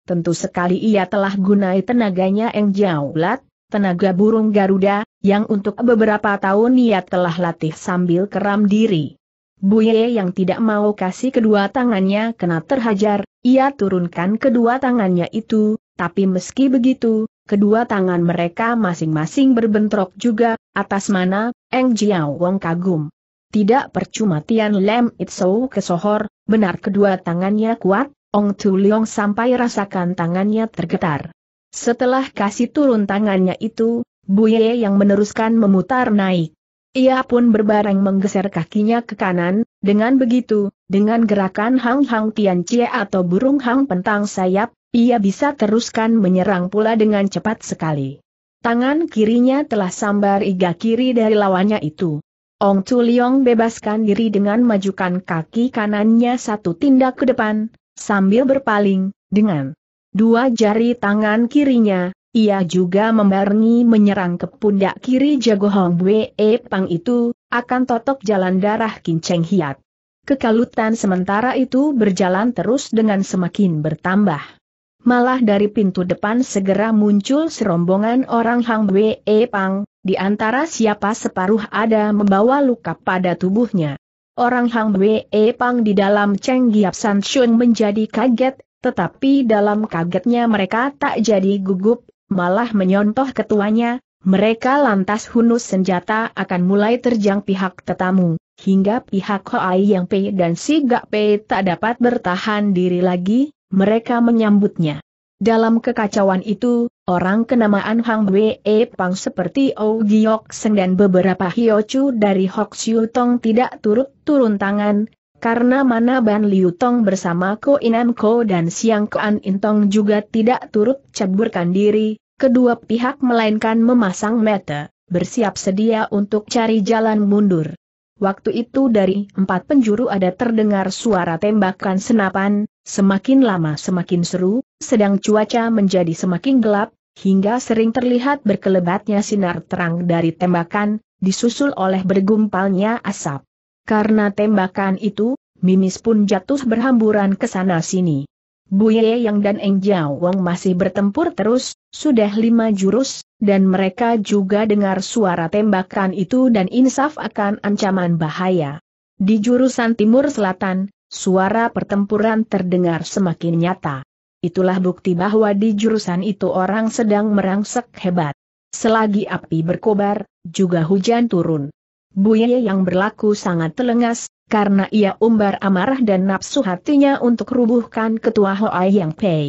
Tentu sekali ia telah gunai tenaganya yang jaulat, tenaga burung Garuda, yang untuk beberapa tahun ia telah latih sambil keram diri. Bu Ye yang tidak mau kasih kedua tangannya kena terhajar, ia turunkan kedua tangannya itu, tapi meski begitu, kedua tangan mereka masing-masing berbentrok juga, atas mana, Eng Jiao Wong kagum. Tidak percuma Tian Lem Itso kesohor, benar kedua tangannya kuat, Ong Tu Leong sampai rasakan tangannya tergetar. Setelah kasih turun tangannya itu, Bu Ye yang meneruskan memutar naik. Ia pun berbareng menggeser kakinya ke kanan, dengan begitu, dengan gerakan Hang Hang Tian Cie atau burung Hang Pentang Sayap, ia bisa teruskan menyerang pula dengan cepat sekali. Tangan kirinya telah sambar iga kiri dari lawannya itu. Ong Chu Leong bebaskan diri dengan majukan kaki kanannya satu tindak ke depan, sambil berpaling, dengan dua jari tangan kirinya, ia juga membarengi menyerang ke pundak kiri jago Hong Bwe Pang itu, akan totok jalan darah kinceng hiat. Kekalutan sementara itu berjalan terus dengan semakin bertambah. Malah dari pintu depan segera muncul serombongan orang Hang Wei Pang, di antara siapa separuh ada membawa luka pada tubuhnya. Orang Hang Wei Pang di dalam Cheng Giap San Shun menjadi kaget, tetapi dalam kagetnya mereka tak jadi gugup, malah menyontoh ketuanya, mereka lantas hunus senjata akan mulai terjang pihak tetamu, hingga pihak Hoai Yang Pei dan Si Gak Pei tak dapat bertahan diri lagi, mereka menyambutnya. Dalam kekacauan itu, orang kenamaan Hang Wei e Pang seperti Ou Giok Seng dan beberapa Hiochu dari Hok Siu Tong tidak turut turun tangan, karena mana Ban Liu Tong bersama Ko Inam Ko dan Siang Intong juga tidak turut ceburkan diri, kedua pihak melainkan memasang mata, bersiap sedia untuk cari jalan mundur. Waktu itu dari empat penjuru ada terdengar suara tembakan senapan, semakin lama semakin seru, sedang cuaca menjadi semakin gelap, hingga sering terlihat berkelebatnya sinar terang dari tembakan, disusul oleh bergumpalnya asap. Karena tembakan itu, Mimis pun jatuh berhamburan ke sana-sini. Buye Yang dan Eng Jiao Wong masih bertempur terus, sudah lima jurus, dan mereka juga dengar suara tembakan itu dan insaf akan ancaman bahaya. Di jurusan timur selatan, suara pertempuran terdengar semakin nyata. Itulah bukti bahwa di jurusan itu orang sedang merangsek hebat. Selagi api berkobar, juga hujan turun. Buye yang berlaku sangat telengas, karena ia umbar amarah dan nafsu hatinya untuk rubuhkan ketua Hoa Yang Pei.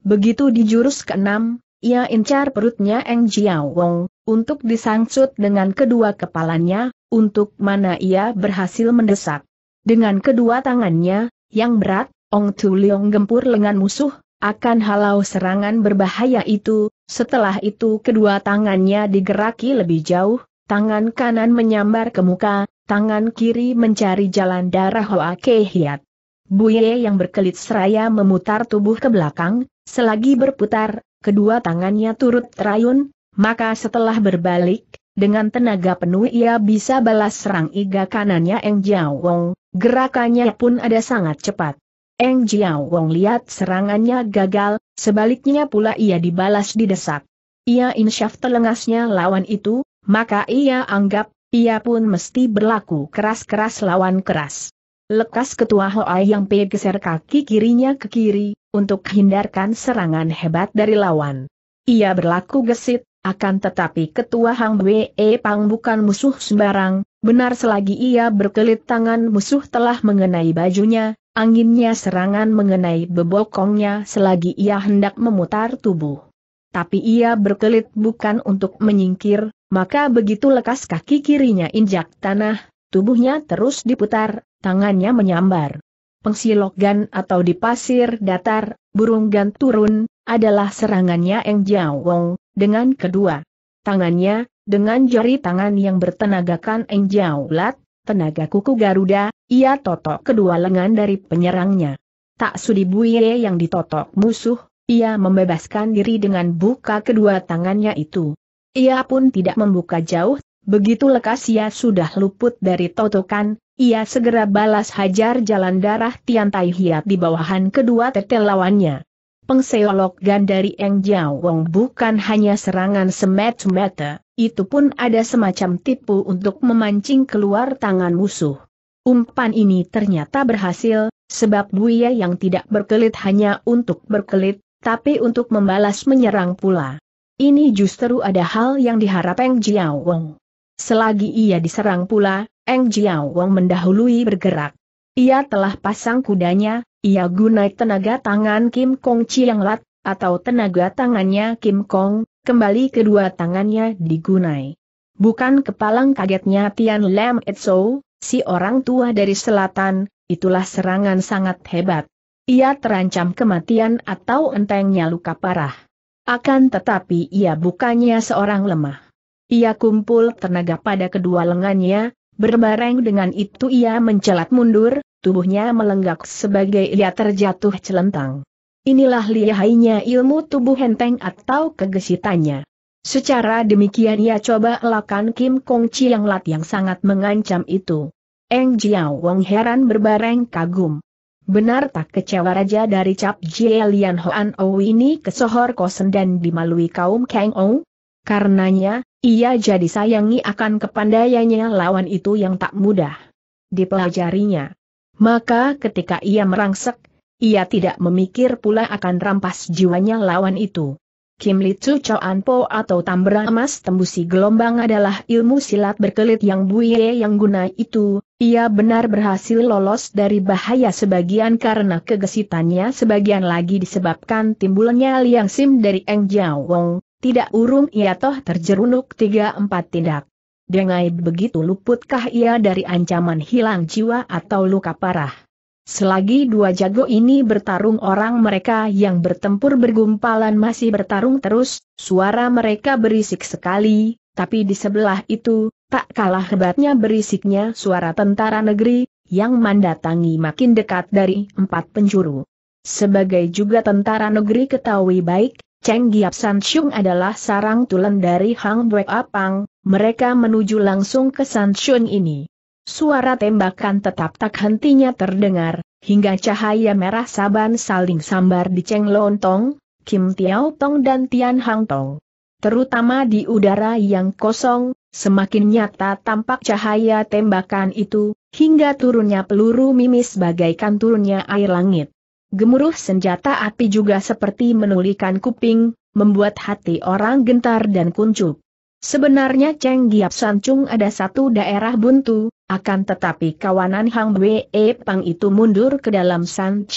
Begitu di jurus keenam, ia incar perutnya Eng Jiao Wong, untuk disangsut dengan kedua kepalanya, untuk mana ia berhasil mendesak. Dengan kedua tangannya, yang berat, Ong Tu Leong gempur lengan musuh, akan halau serangan berbahaya itu, setelah itu kedua tangannya digeraki lebih jauh, tangan kanan menyambar ke muka, tangan kiri mencari jalan darah Hoa Kehiat. Buye yang berkelit seraya memutar tubuh ke belakang, selagi berputar, kedua tangannya turut terayun, maka setelah berbalik, dengan tenaga penuh ia bisa balas serang iga kanannya Eng Jiao Wong, gerakannya pun ada sangat cepat. Eng Jiao Wong lihat serangannya gagal, sebaliknya pula ia dibalas didesak. Ia insyaf telengasnya lawan itu, maka ia anggap, ia pun mesti berlaku keras-keras lawan keras. Lekas ketua Hoai yang pegeser kaki kirinya ke kiri, untuk hindarkan serangan hebat dari lawan. Ia berlaku gesit, akan tetapi ketua Hang Wei e Pang bukan musuh sembarang, benar selagi ia berkelit tangan musuh telah mengenai bajunya, anginnya serangan mengenai bebokongnya selagi ia hendak memutar tubuh. Tapi ia berkelit bukan untuk menyingkir, maka begitu lekas kaki kirinya injak tanah, tubuhnya terus diputar, tangannya menyambar. Pengsilogan atau di pasir datar, burung gan turun, adalah serangannya Eng Jiawong, dengan kedua tangannya, dengan jari tangan yang bertenagakan Eng Jiaolat, tenaga kuku Garuda, ia totok kedua lengan dari penyerangnya. Tak sudi buye yang ditotok musuh, ia membebaskan diri dengan buka kedua tangannya itu. Ia pun tidak membuka jauh, begitu lekas ia sudah luput dari totokan, ia segera balas hajar jalan darah Tian Tai Hiat di bawahan kedua tetel lawannya. Pengseolok gan Eng Jiao Wong bukan hanya serangan semet-semeta, itu pun ada semacam tipu untuk memancing keluar tangan musuh. Umpan ini ternyata berhasil, sebab Buya yang tidak berkelit hanya untuk berkelit, tapi untuk membalas menyerang pula. Ini justru ada hal yang diharap Eng Jiao Selagi ia diserang pula, Eng Jiao mendahului bergerak. Ia telah pasang kudanya, ia gunai tenaga tangan Kim Kong Chiang Lat, atau tenaga tangannya Kim Kong, kembali kedua tangannya digunai. Bukan kepalang kagetnya Tian Lam Etso, si orang tua dari selatan, itulah serangan sangat hebat. Ia terancam kematian atau entengnya luka parah. Akan tetapi ia bukannya seorang lemah. Ia kumpul tenaga pada kedua lengannya, berbareng dengan itu ia mencelat mundur, tubuhnya melenggak sebagai ia terjatuh celentang. Inilah lihainya ilmu tubuh henteng atau kegesitannya. Secara demikian ia coba elakan Kim Kong yang Lat yang sangat mengancam itu. Eng Jiao Wong heran berbareng kagum. Benar tak kecewa raja dari Cap Jie Lian Hoan O ini kesohor kosen dan dimalui kaum Kang O? Karenanya, ia jadi sayangi akan kepandaiannya lawan itu yang tak mudah dipelajarinya. Maka ketika ia merangsek, ia tidak memikir pula akan rampas jiwanya lawan itu. Kim Li Tzu An Po atau Tambra emas tembusi gelombang adalah ilmu silat berkelit yang buye yang guna itu, ia benar berhasil lolos dari bahaya sebagian karena kegesitannya sebagian lagi disebabkan timbulnya liang sim dari Eng Jiao Wong, tidak urung ia toh terjerunuk tiga empat tindak. Dengai begitu luputkah ia dari ancaman hilang jiwa atau luka parah. Selagi dua jago ini bertarung orang mereka yang bertempur bergumpalan masih bertarung terus, suara mereka berisik sekali, tapi di sebelah itu, tak kalah hebatnya berisiknya suara tentara negeri, yang mendatangi makin dekat dari empat penjuru. Sebagai juga tentara negeri ketahui baik, Cheng Giap San Xiong adalah sarang tulen dari Hang Bue Apang, mereka menuju langsung ke San Xiong ini. Suara tembakan tetap tak hentinya terdengar, hingga cahaya merah saban saling sambar di Cheng Lontong, Kim Tiao Tong dan Tian Hang Tong terutama di udara yang kosong, semakin nyata tampak cahaya tembakan itu, hingga turunnya peluru mimis bagaikan turunnya air langit. Gemuruh senjata api juga seperti menulikan kuping, membuat hati orang gentar dan kuncup. Sebenarnya Cheng Giap Sancung ada satu daerah buntu, akan tetapi kawanan Hang Wei e Pang itu mundur ke dalam San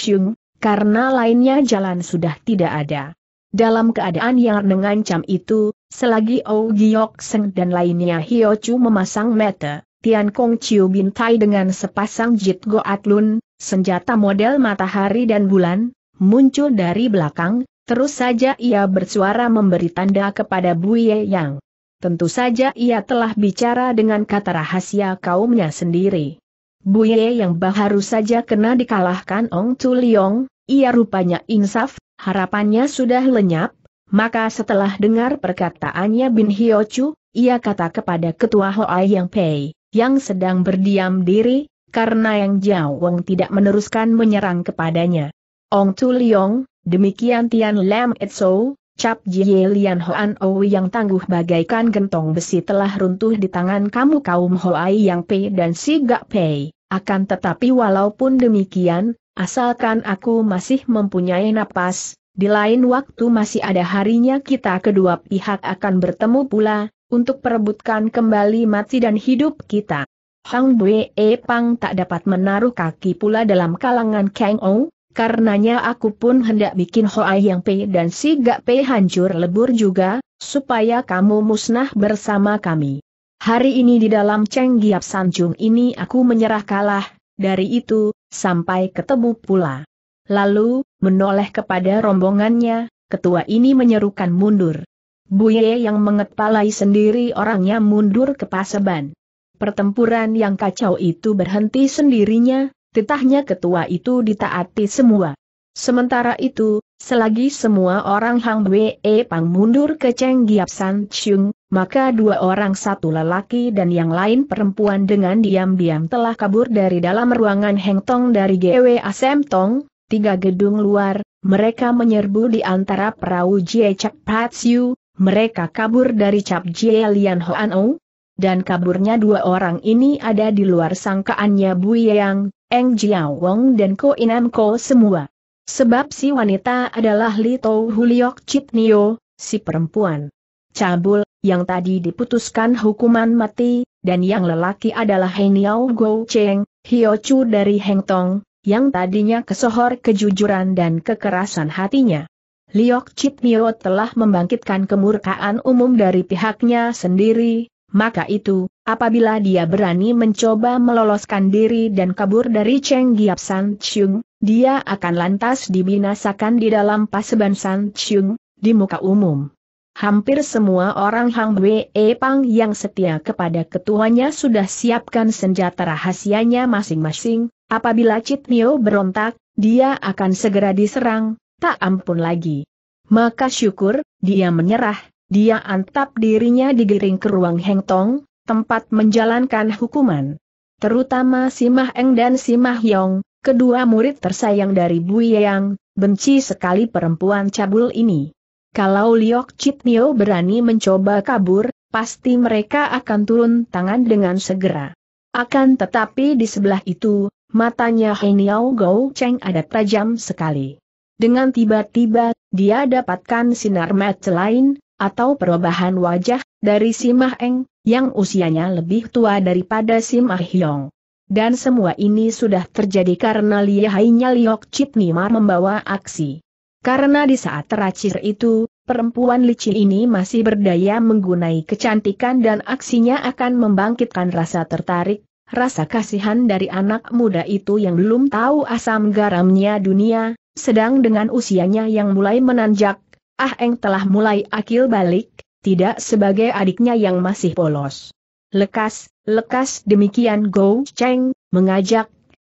karena lainnya jalan sudah tidak ada. Dalam keadaan yang mengancam itu, selagi Ou Giok Seng dan lainnya Hio Chu memasang mata, Tian Kong Chiu Bintai dengan sepasang Jit Go Atlun, senjata model matahari dan bulan, muncul dari belakang, terus saja ia bersuara memberi tanda kepada Buye Yang. Tentu saja ia telah bicara dengan kata rahasia kaumnya sendiri. Buye Yang baru saja kena dikalahkan Ong Tu Liong, ia rupanya insaf, harapannya sudah lenyap, maka setelah dengar perkataannya Bin Hyo ia kata kepada ketua Hoai Yang Pei, yang sedang berdiam diri, karena Yang Jiao Wong tidak meneruskan menyerang kepadanya. Ong Tu Liong, demikian Tian Lam Et Cap Jie Lian Hoan Owi yang tangguh bagaikan gentong besi telah runtuh di tangan kamu kaum Hoai Yang Pei dan Si Gak Pei. Akan tetapi walaupun demikian, Asalkan aku masih mempunyai napas, di lain waktu masih ada harinya kita kedua pihak akan bertemu pula, untuk perebutkan kembali mati dan hidup kita. Hang Bue Pang tak dapat menaruh kaki pula dalam kalangan Kang Ou, karenanya aku pun hendak bikin Hoa Yang Pei dan Si Gak Pei hancur lebur juga, supaya kamu musnah bersama kami. Hari ini di dalam Cheng Giap Sanjung ini aku menyerah kalah, dari itu, sampai ketemu pula. Lalu, menoleh kepada rombongannya, ketua ini menyerukan mundur. Buye yang mengepalai sendiri orangnya mundur ke paseban. Pertempuran yang kacau itu berhenti sendirinya, titahnya ketua itu ditaati semua. Sementara itu, selagi semua orang Hang Wei Pang mundur ke Cheng Giap San Chung, maka dua orang satu lelaki dan yang lain perempuan dengan diam-diam telah kabur dari dalam ruangan Heng Tong dari GW Asem Tong, tiga gedung luar, mereka menyerbu di antara perahu Jie Chak Pat Siu, mereka kabur dari Cap Jie Lian Hoan Ong, dan kaburnya dua orang ini ada di luar sangkaannya Bu Yang, Eng Jiao Wong dan Ko Inam Ko semua. Sebab si wanita adalah Lito Huliok Nio, si perempuan. Cabul, yang tadi diputuskan hukuman mati, dan yang lelaki adalah Heniao Go Cheng, Hio Chu dari Heng Tong, yang tadinya kesohor kejujuran dan kekerasan hatinya. Liok Chit Nio telah membangkitkan kemurkaan umum dari pihaknya sendiri, maka itu, Apabila dia berani mencoba meloloskan diri dan kabur dari Cheng Giap San Chung, dia akan lantas dibinasakan di dalam paseban San Chung, di muka umum. Hampir semua orang Hang Wei e Pang yang setia kepada ketuanya sudah siapkan senjata rahasianya masing-masing, apabila Chit Nio berontak, dia akan segera diserang, tak ampun lagi. Maka syukur, dia menyerah, dia antap dirinya digiring ke ruang Heng Tong, tempat menjalankan hukuman. Terutama Simah Eng dan Simah Yong, kedua murid tersayang dari Bui Yang, benci sekali perempuan cabul ini. Kalau Liok Chit Nio berani mencoba kabur, pasti mereka akan turun tangan dengan segera. Akan tetapi di sebelah itu, matanya Heniao Gou Cheng ada tajam sekali. Dengan tiba-tiba, dia dapatkan sinar mata lain, atau perubahan wajah, dari Simah Eng, yang usianya lebih tua daripada Sim Ah Hyong. Dan semua ini sudah terjadi karena lihainya Liok Chit Nima membawa aksi. Karena di saat teracir itu, perempuan licin ini masih berdaya menggunai kecantikan dan aksinya akan membangkitkan rasa tertarik, rasa kasihan dari anak muda itu yang belum tahu asam garamnya dunia, sedang dengan usianya yang mulai menanjak, Ah Eng telah mulai akil balik, tidak sebagai adiknya yang masih polos. Lekas, lekas demikian Go Cheng, mengajak,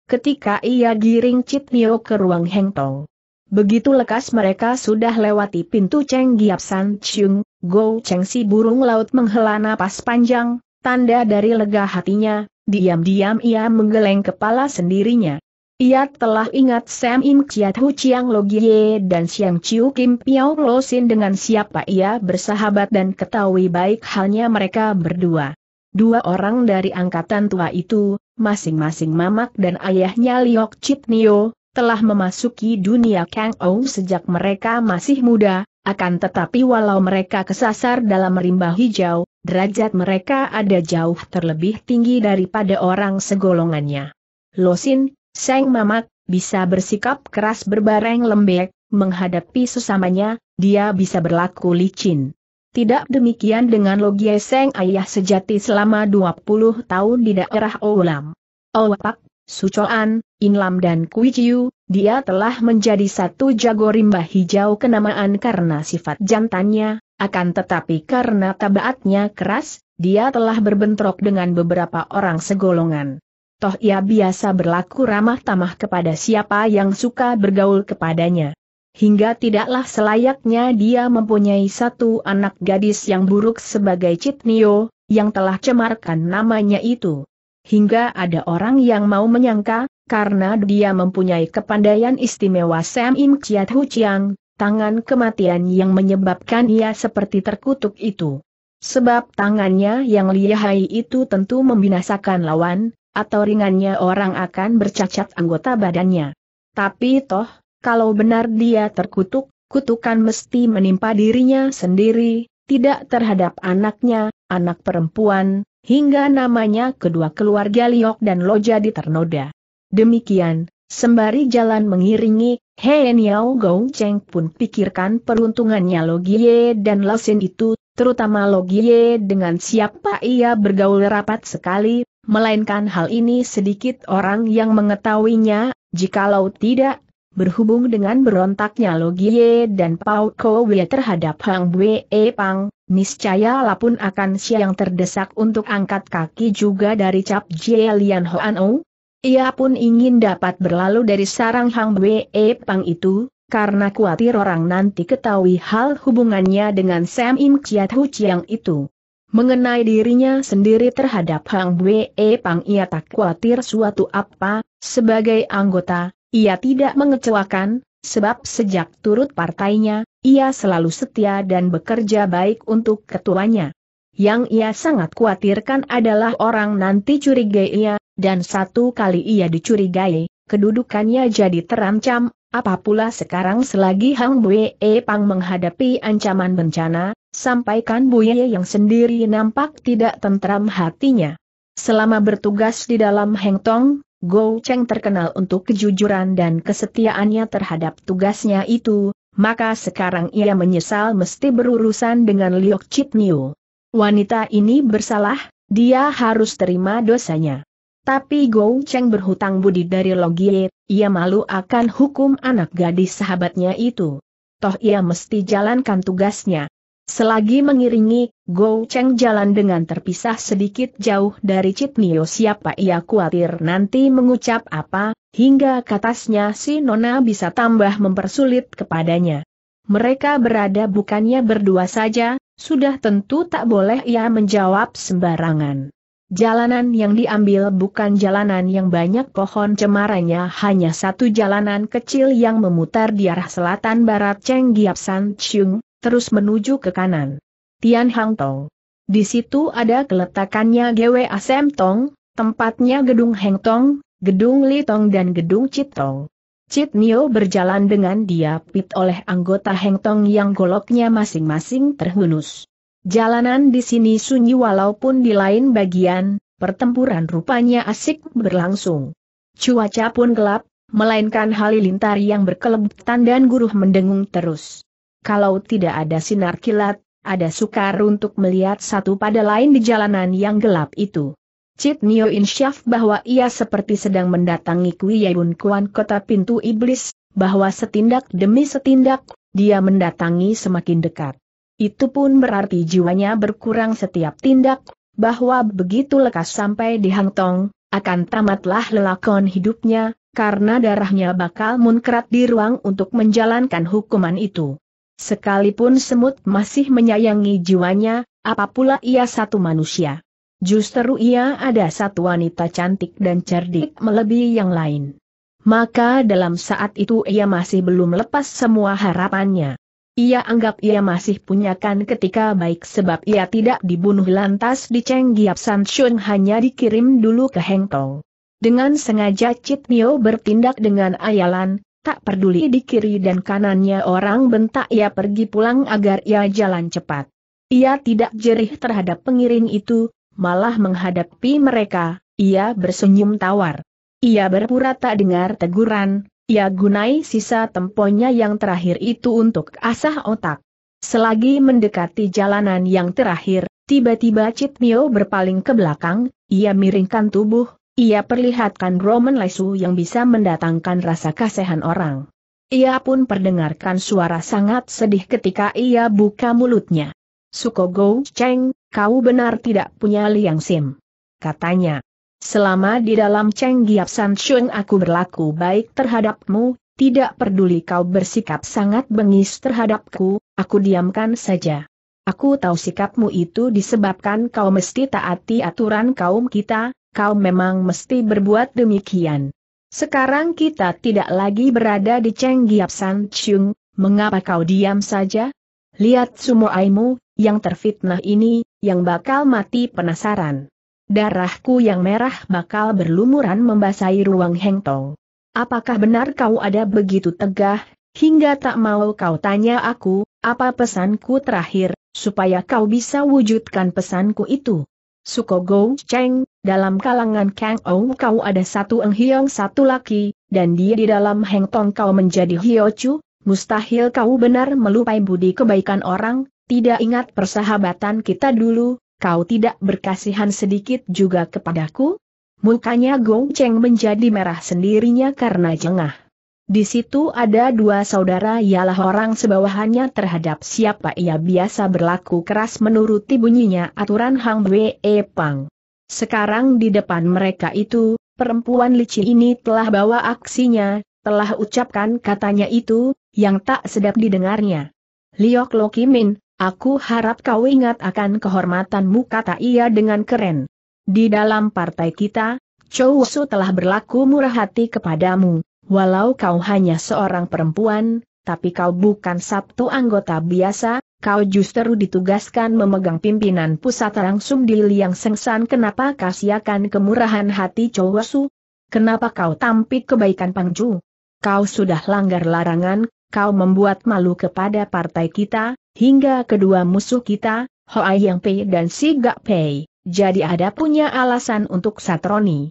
ketika ia giring Chit Nio ke ruang Heng Tong. Begitu lekas mereka sudah lewati pintu Cheng Giap San Chung, Go Cheng si burung laut menghela napas panjang, tanda dari lega hatinya, diam-diam ia menggeleng kepala sendirinya. Ia telah ingat Sam Im Chiat Hu Chiang Lo Gie dan Siang Chiu Kim Piao Lo Sin dengan siapa ia bersahabat dan ketahui baik halnya mereka berdua. Dua orang dari angkatan tua itu, masing-masing mamak dan ayahnya Liok Chit Nio, telah memasuki dunia Kang Ou sejak mereka masih muda, akan tetapi walau mereka kesasar dalam rimba hijau, derajat mereka ada jauh terlebih tinggi daripada orang segolongannya. Losin, Seng Mamat, bisa bersikap keras berbareng lembek, menghadapi sesamanya, dia bisa berlaku licin. Tidak demikian dengan Logie Seng ayah sejati selama 20 tahun di daerah Oulam. Owapak, Sucoan, Inlam dan Kuijiu, dia telah menjadi satu jago rimba hijau kenamaan karena sifat jantannya, akan tetapi karena tabaatnya keras, dia telah berbentrok dengan beberapa orang segolongan toh ia biasa berlaku ramah tamah kepada siapa yang suka bergaul kepadanya. Hingga tidaklah selayaknya dia mempunyai satu anak gadis yang buruk sebagai Citnio, yang telah cemarkan namanya itu. Hingga ada orang yang mau menyangka, karena dia mempunyai kepandaian istimewa Sam Im Chiat Hu Chiang, tangan kematian yang menyebabkan ia seperti terkutuk itu. Sebab tangannya yang lihai itu tentu membinasakan lawan, atau ringannya orang akan bercacat anggota badannya. Tapi toh, kalau benar dia terkutuk, kutukan mesti menimpa dirinya sendiri, tidak terhadap anaknya, anak perempuan, hingga namanya kedua keluarga Liok dan Loja Ternoda. Demikian, sembari jalan mengiringi, Hei Niao Gong Cheng pun pikirkan peruntungannya Logie dan Lasin itu, terutama Logie dengan siapa ia bergaul rapat sekali, Melainkan hal ini sedikit orang yang mengetahuinya, jikalau tidak, berhubung dengan berontaknya Logie dan Pau Kowe terhadap Hang Bwe Pang, niscaya Lapun akan siang terdesak untuk angkat kaki juga dari cap Jie Lian Hoan O. Ia pun ingin dapat berlalu dari sarang Hang Bwe Pang itu, karena khawatir orang nanti ketahui hal hubungannya dengan Sam Im Chiat Hu Chiang itu. Mengenai dirinya sendiri terhadap Hang Wei Pang ia tak khawatir suatu apa, sebagai anggota, ia tidak mengecewakan, sebab sejak turut partainya, ia selalu setia dan bekerja baik untuk ketuanya. Yang ia sangat khawatirkan adalah orang nanti curigai ia, dan satu kali ia dicurigai, kedudukannya jadi terancam, apa pula sekarang selagi Hang Bue Pang menghadapi ancaman bencana, sampaikan Bu Ye yang sendiri nampak tidak tentram hatinya. Selama bertugas di dalam Heng Tong, Go Cheng terkenal untuk kejujuran dan kesetiaannya terhadap tugasnya itu, maka sekarang ia menyesal mesti berurusan dengan Liu Chit Niu. Wanita ini bersalah, dia harus terima dosanya. Tapi Gou Cheng berhutang budi dari Logie, ia malu akan hukum anak gadis sahabatnya itu. Toh ia mesti jalankan tugasnya. Selagi mengiringi, Gou Cheng jalan dengan terpisah sedikit jauh dari Citnio siapa ia khawatir nanti mengucap apa, hingga katasnya si Nona bisa tambah mempersulit kepadanya. Mereka berada bukannya berdua saja, sudah tentu tak boleh ia menjawab sembarangan. Jalanan yang diambil bukan jalanan yang banyak pohon cemaranya hanya satu jalanan kecil yang memutar di arah selatan barat Cheng Giap San Chung, terus menuju ke kanan. Tian Hang Tong. Di situ ada keletakannya Gwe Asem Tong, tempatnya gedung Heng Tong, gedung Li Tong dan gedung Chit Tong. Chit Nio berjalan dengan diapit oleh anggota Heng Tong yang goloknya masing-masing terhunus. Jalanan di sini sunyi walaupun di lain bagian, pertempuran rupanya asik berlangsung. Cuaca pun gelap, melainkan halilintar yang berkelebutan dan guruh mendengung terus. Kalau tidak ada sinar kilat, ada sukar untuk melihat satu pada lain di jalanan yang gelap itu. Cit Nio insyaf bahwa ia seperti sedang mendatangi Kuiyabun Kuan kota pintu iblis, bahwa setindak demi setindak, dia mendatangi semakin dekat. Itu pun berarti jiwanya berkurang setiap tindak, bahwa begitu lekas sampai di Hang Tong, akan tamatlah lelakon hidupnya, karena darahnya bakal munkrat di ruang untuk menjalankan hukuman itu. Sekalipun semut masih menyayangi jiwanya, apapula ia satu manusia. Justru ia ada satu wanita cantik dan cerdik melebihi yang lain. Maka dalam saat itu ia masih belum lepas semua harapannya. Ia anggap ia masih punyakan ketika baik sebab ia tidak dibunuh lantas di Cheng Giap San Shun hanya dikirim dulu ke Heng Tong. Dengan sengaja Cit Mio bertindak dengan ayalan, tak peduli di kiri dan kanannya orang bentak ia pergi pulang agar ia jalan cepat. Ia tidak jerih terhadap pengiring itu, malah menghadapi mereka, ia bersenyum tawar. Ia berpura tak dengar teguran, ia gunai sisa temponya yang terakhir itu untuk asah otak. Selagi mendekati jalanan yang terakhir, tiba-tiba Mio berpaling ke belakang, ia miringkan tubuh, ia perlihatkan Roman lesu yang bisa mendatangkan rasa kasihan orang. Ia pun perdengarkan suara sangat sedih ketika ia buka mulutnya. Sukogou Cheng, kau benar tidak punya liang sim. Katanya. Selama di dalam Cheng Giap San Shun aku berlaku baik terhadapmu, tidak peduli kau bersikap sangat bengis terhadapku, aku diamkan saja. Aku tahu sikapmu itu disebabkan kau mesti taati aturan kaum kita, kau memang mesti berbuat demikian. Sekarang kita tidak lagi berada di Cheng Giap San Chung, mengapa kau diam saja? Lihat semua aimu yang terfitnah ini, yang bakal mati penasaran. Darahku yang merah bakal berlumuran membasahi ruang hengtong. Apakah benar kau ada begitu tegah, hingga tak mau kau tanya aku, apa pesanku terakhir, supaya kau bisa wujudkan pesanku itu? Suko Go Cheng, dalam kalangan Kang Ou kau ada satu Eng Hiong satu laki, dan dia di dalam Heng Tong kau menjadi Hio Chu, mustahil kau benar melupai budi kebaikan orang, tidak ingat persahabatan kita dulu, kau tidak berkasihan sedikit juga kepadaku? Mukanya Gong Cheng menjadi merah sendirinya karena jengah. Di situ ada dua saudara ialah orang sebawahannya terhadap siapa ia biasa berlaku keras menuruti bunyinya aturan Hang Wei e Pang. Sekarang di depan mereka itu, perempuan licin ini telah bawa aksinya, telah ucapkan katanya itu, yang tak sedap didengarnya. Liok Lokimin, Aku harap kau ingat akan kehormatanmu kata ia dengan keren. Di dalam partai kita, Chow Su telah berlaku murah hati kepadamu, walau kau hanya seorang perempuan, tapi kau bukan Sabtu anggota biasa, kau justru ditugaskan memegang pimpinan pusat langsung di Liang Sengsan kenapa kasihakan kemurahan hati Chow Su? Kenapa kau tampik kebaikan Pangju? Kau sudah langgar larangan, kau membuat malu kepada partai kita, hingga kedua musuh kita, Hoai Yang Pei dan Si Gak Pei, jadi ada punya alasan untuk Satroni.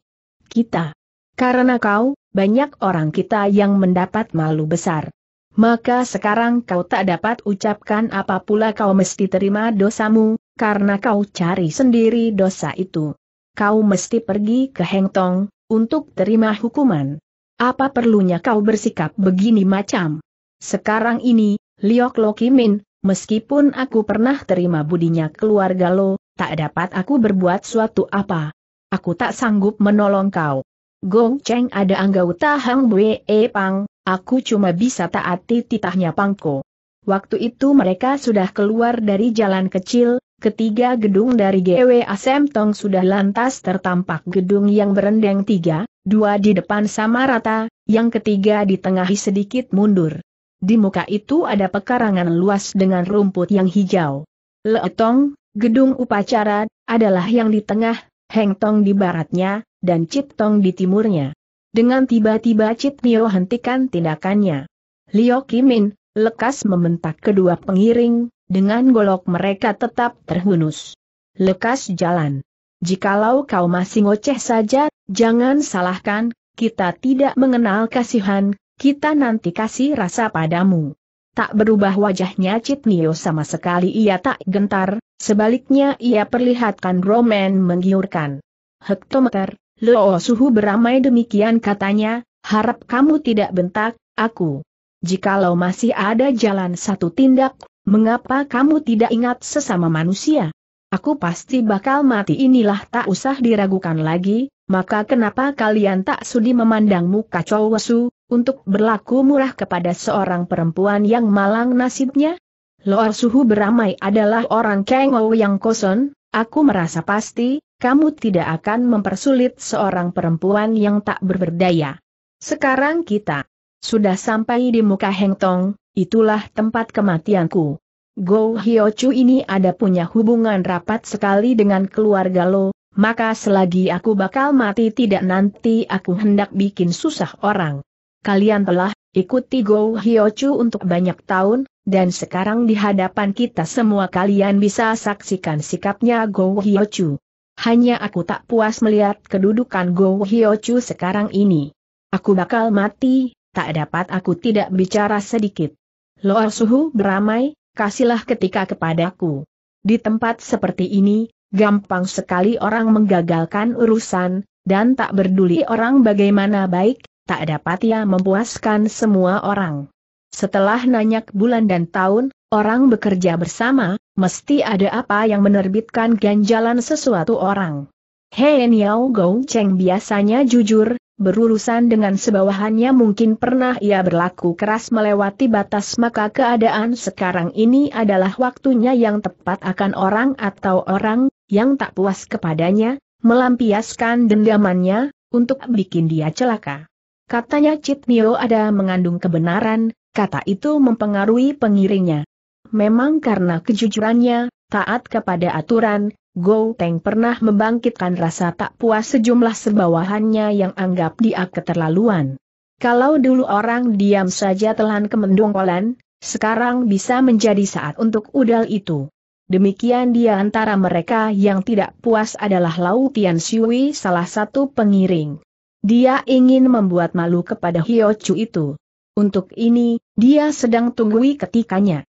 Kita. Karena kau, banyak orang kita yang mendapat malu besar. Maka sekarang kau tak dapat ucapkan apa pula kau mesti terima dosamu, karena kau cari sendiri dosa itu. Kau mesti pergi ke Hengtong, untuk terima hukuman. Apa perlunya kau bersikap begini macam? Sekarang ini, Liok Lo Kimin, meskipun aku pernah terima budinya keluarga Lo, tak dapat aku berbuat suatu apa. Aku tak sanggup menolong kau. Gong Cheng ada anggota Hang Bue e Pang, aku cuma bisa taati titahnya Pangko. Waktu itu mereka sudah keluar dari jalan kecil, ketiga gedung dari GW Asem Tong sudah lantas tertampak gedung yang berendeng tiga, dua di depan sama rata, yang ketiga di tengah sedikit mundur. Di muka itu ada pekarangan luas dengan rumput yang hijau. Leetong, gedung upacara, adalah yang di tengah, Hengtong di baratnya, dan Cip di timurnya. Dengan tiba-tiba Cip Mio hentikan tindakannya. Liu Kimin, lekas membentak kedua pengiring, dengan golok mereka tetap terhunus. Lekas jalan. Jikalau kau masih ngoceh saja, jangan salahkan, kita tidak mengenal kasihan, kita nanti kasih rasa padamu. Tak berubah wajahnya Citnio sama sekali ia tak gentar, sebaliknya ia perlihatkan romen menggiurkan. Hektometer, Loo Suhu beramai demikian katanya, harap kamu tidak bentak, aku. Jikalau masih ada jalan satu tindak, mengapa kamu tidak ingat sesama manusia? Aku pasti bakal mati inilah tak usah diragukan lagi, maka kenapa kalian tak sudi memandang muka cowosu, untuk berlaku murah kepada seorang perempuan yang malang nasibnya? Loor Suhu beramai adalah orang Kengo yang koson, aku merasa pasti, kamu tidak akan mempersulit seorang perempuan yang tak berberdaya. Sekarang kita sudah sampai di muka hengtong, itulah tempat kematianku. Go Hyo Chu ini ada punya hubungan rapat sekali dengan keluarga lo, maka selagi aku bakal mati tidak nanti aku hendak bikin susah orang kalian telah ikuti Go Hyochu untuk banyak tahun, dan sekarang di hadapan kita semua kalian bisa saksikan sikapnya Go Hyochu. Hanya aku tak puas melihat kedudukan Go Hyochu sekarang ini. Aku bakal mati, tak dapat aku tidak bicara sedikit. Loar suhu beramai, kasihlah ketika kepadaku. Di tempat seperti ini, gampang sekali orang menggagalkan urusan, dan tak berduli orang bagaimana baik, tak dapat ia memuaskan semua orang. Setelah nanyak bulan dan tahun, orang bekerja bersama, mesti ada apa yang menerbitkan ganjalan sesuatu orang. Hei Niao Gou Cheng biasanya jujur, berurusan dengan sebawahannya mungkin pernah ia berlaku keras melewati batas maka keadaan sekarang ini adalah waktunya yang tepat akan orang atau orang, yang tak puas kepadanya, melampiaskan dendamannya, untuk bikin dia celaka. Katanya Cit Mio ada mengandung kebenaran, kata itu mempengaruhi pengiringnya. Memang karena kejujurannya, taat kepada aturan, Go Teng pernah membangkitkan rasa tak puas sejumlah sebawahannya yang anggap dia keterlaluan. Kalau dulu orang diam saja telan kemendung sekarang bisa menjadi saat untuk udal itu. Demikian dia antara mereka yang tidak puas adalah Lau Tian Siwi salah satu pengiring. Dia ingin membuat malu kepada Hiochu itu. Untuk ini, dia sedang tunggui ketikanya.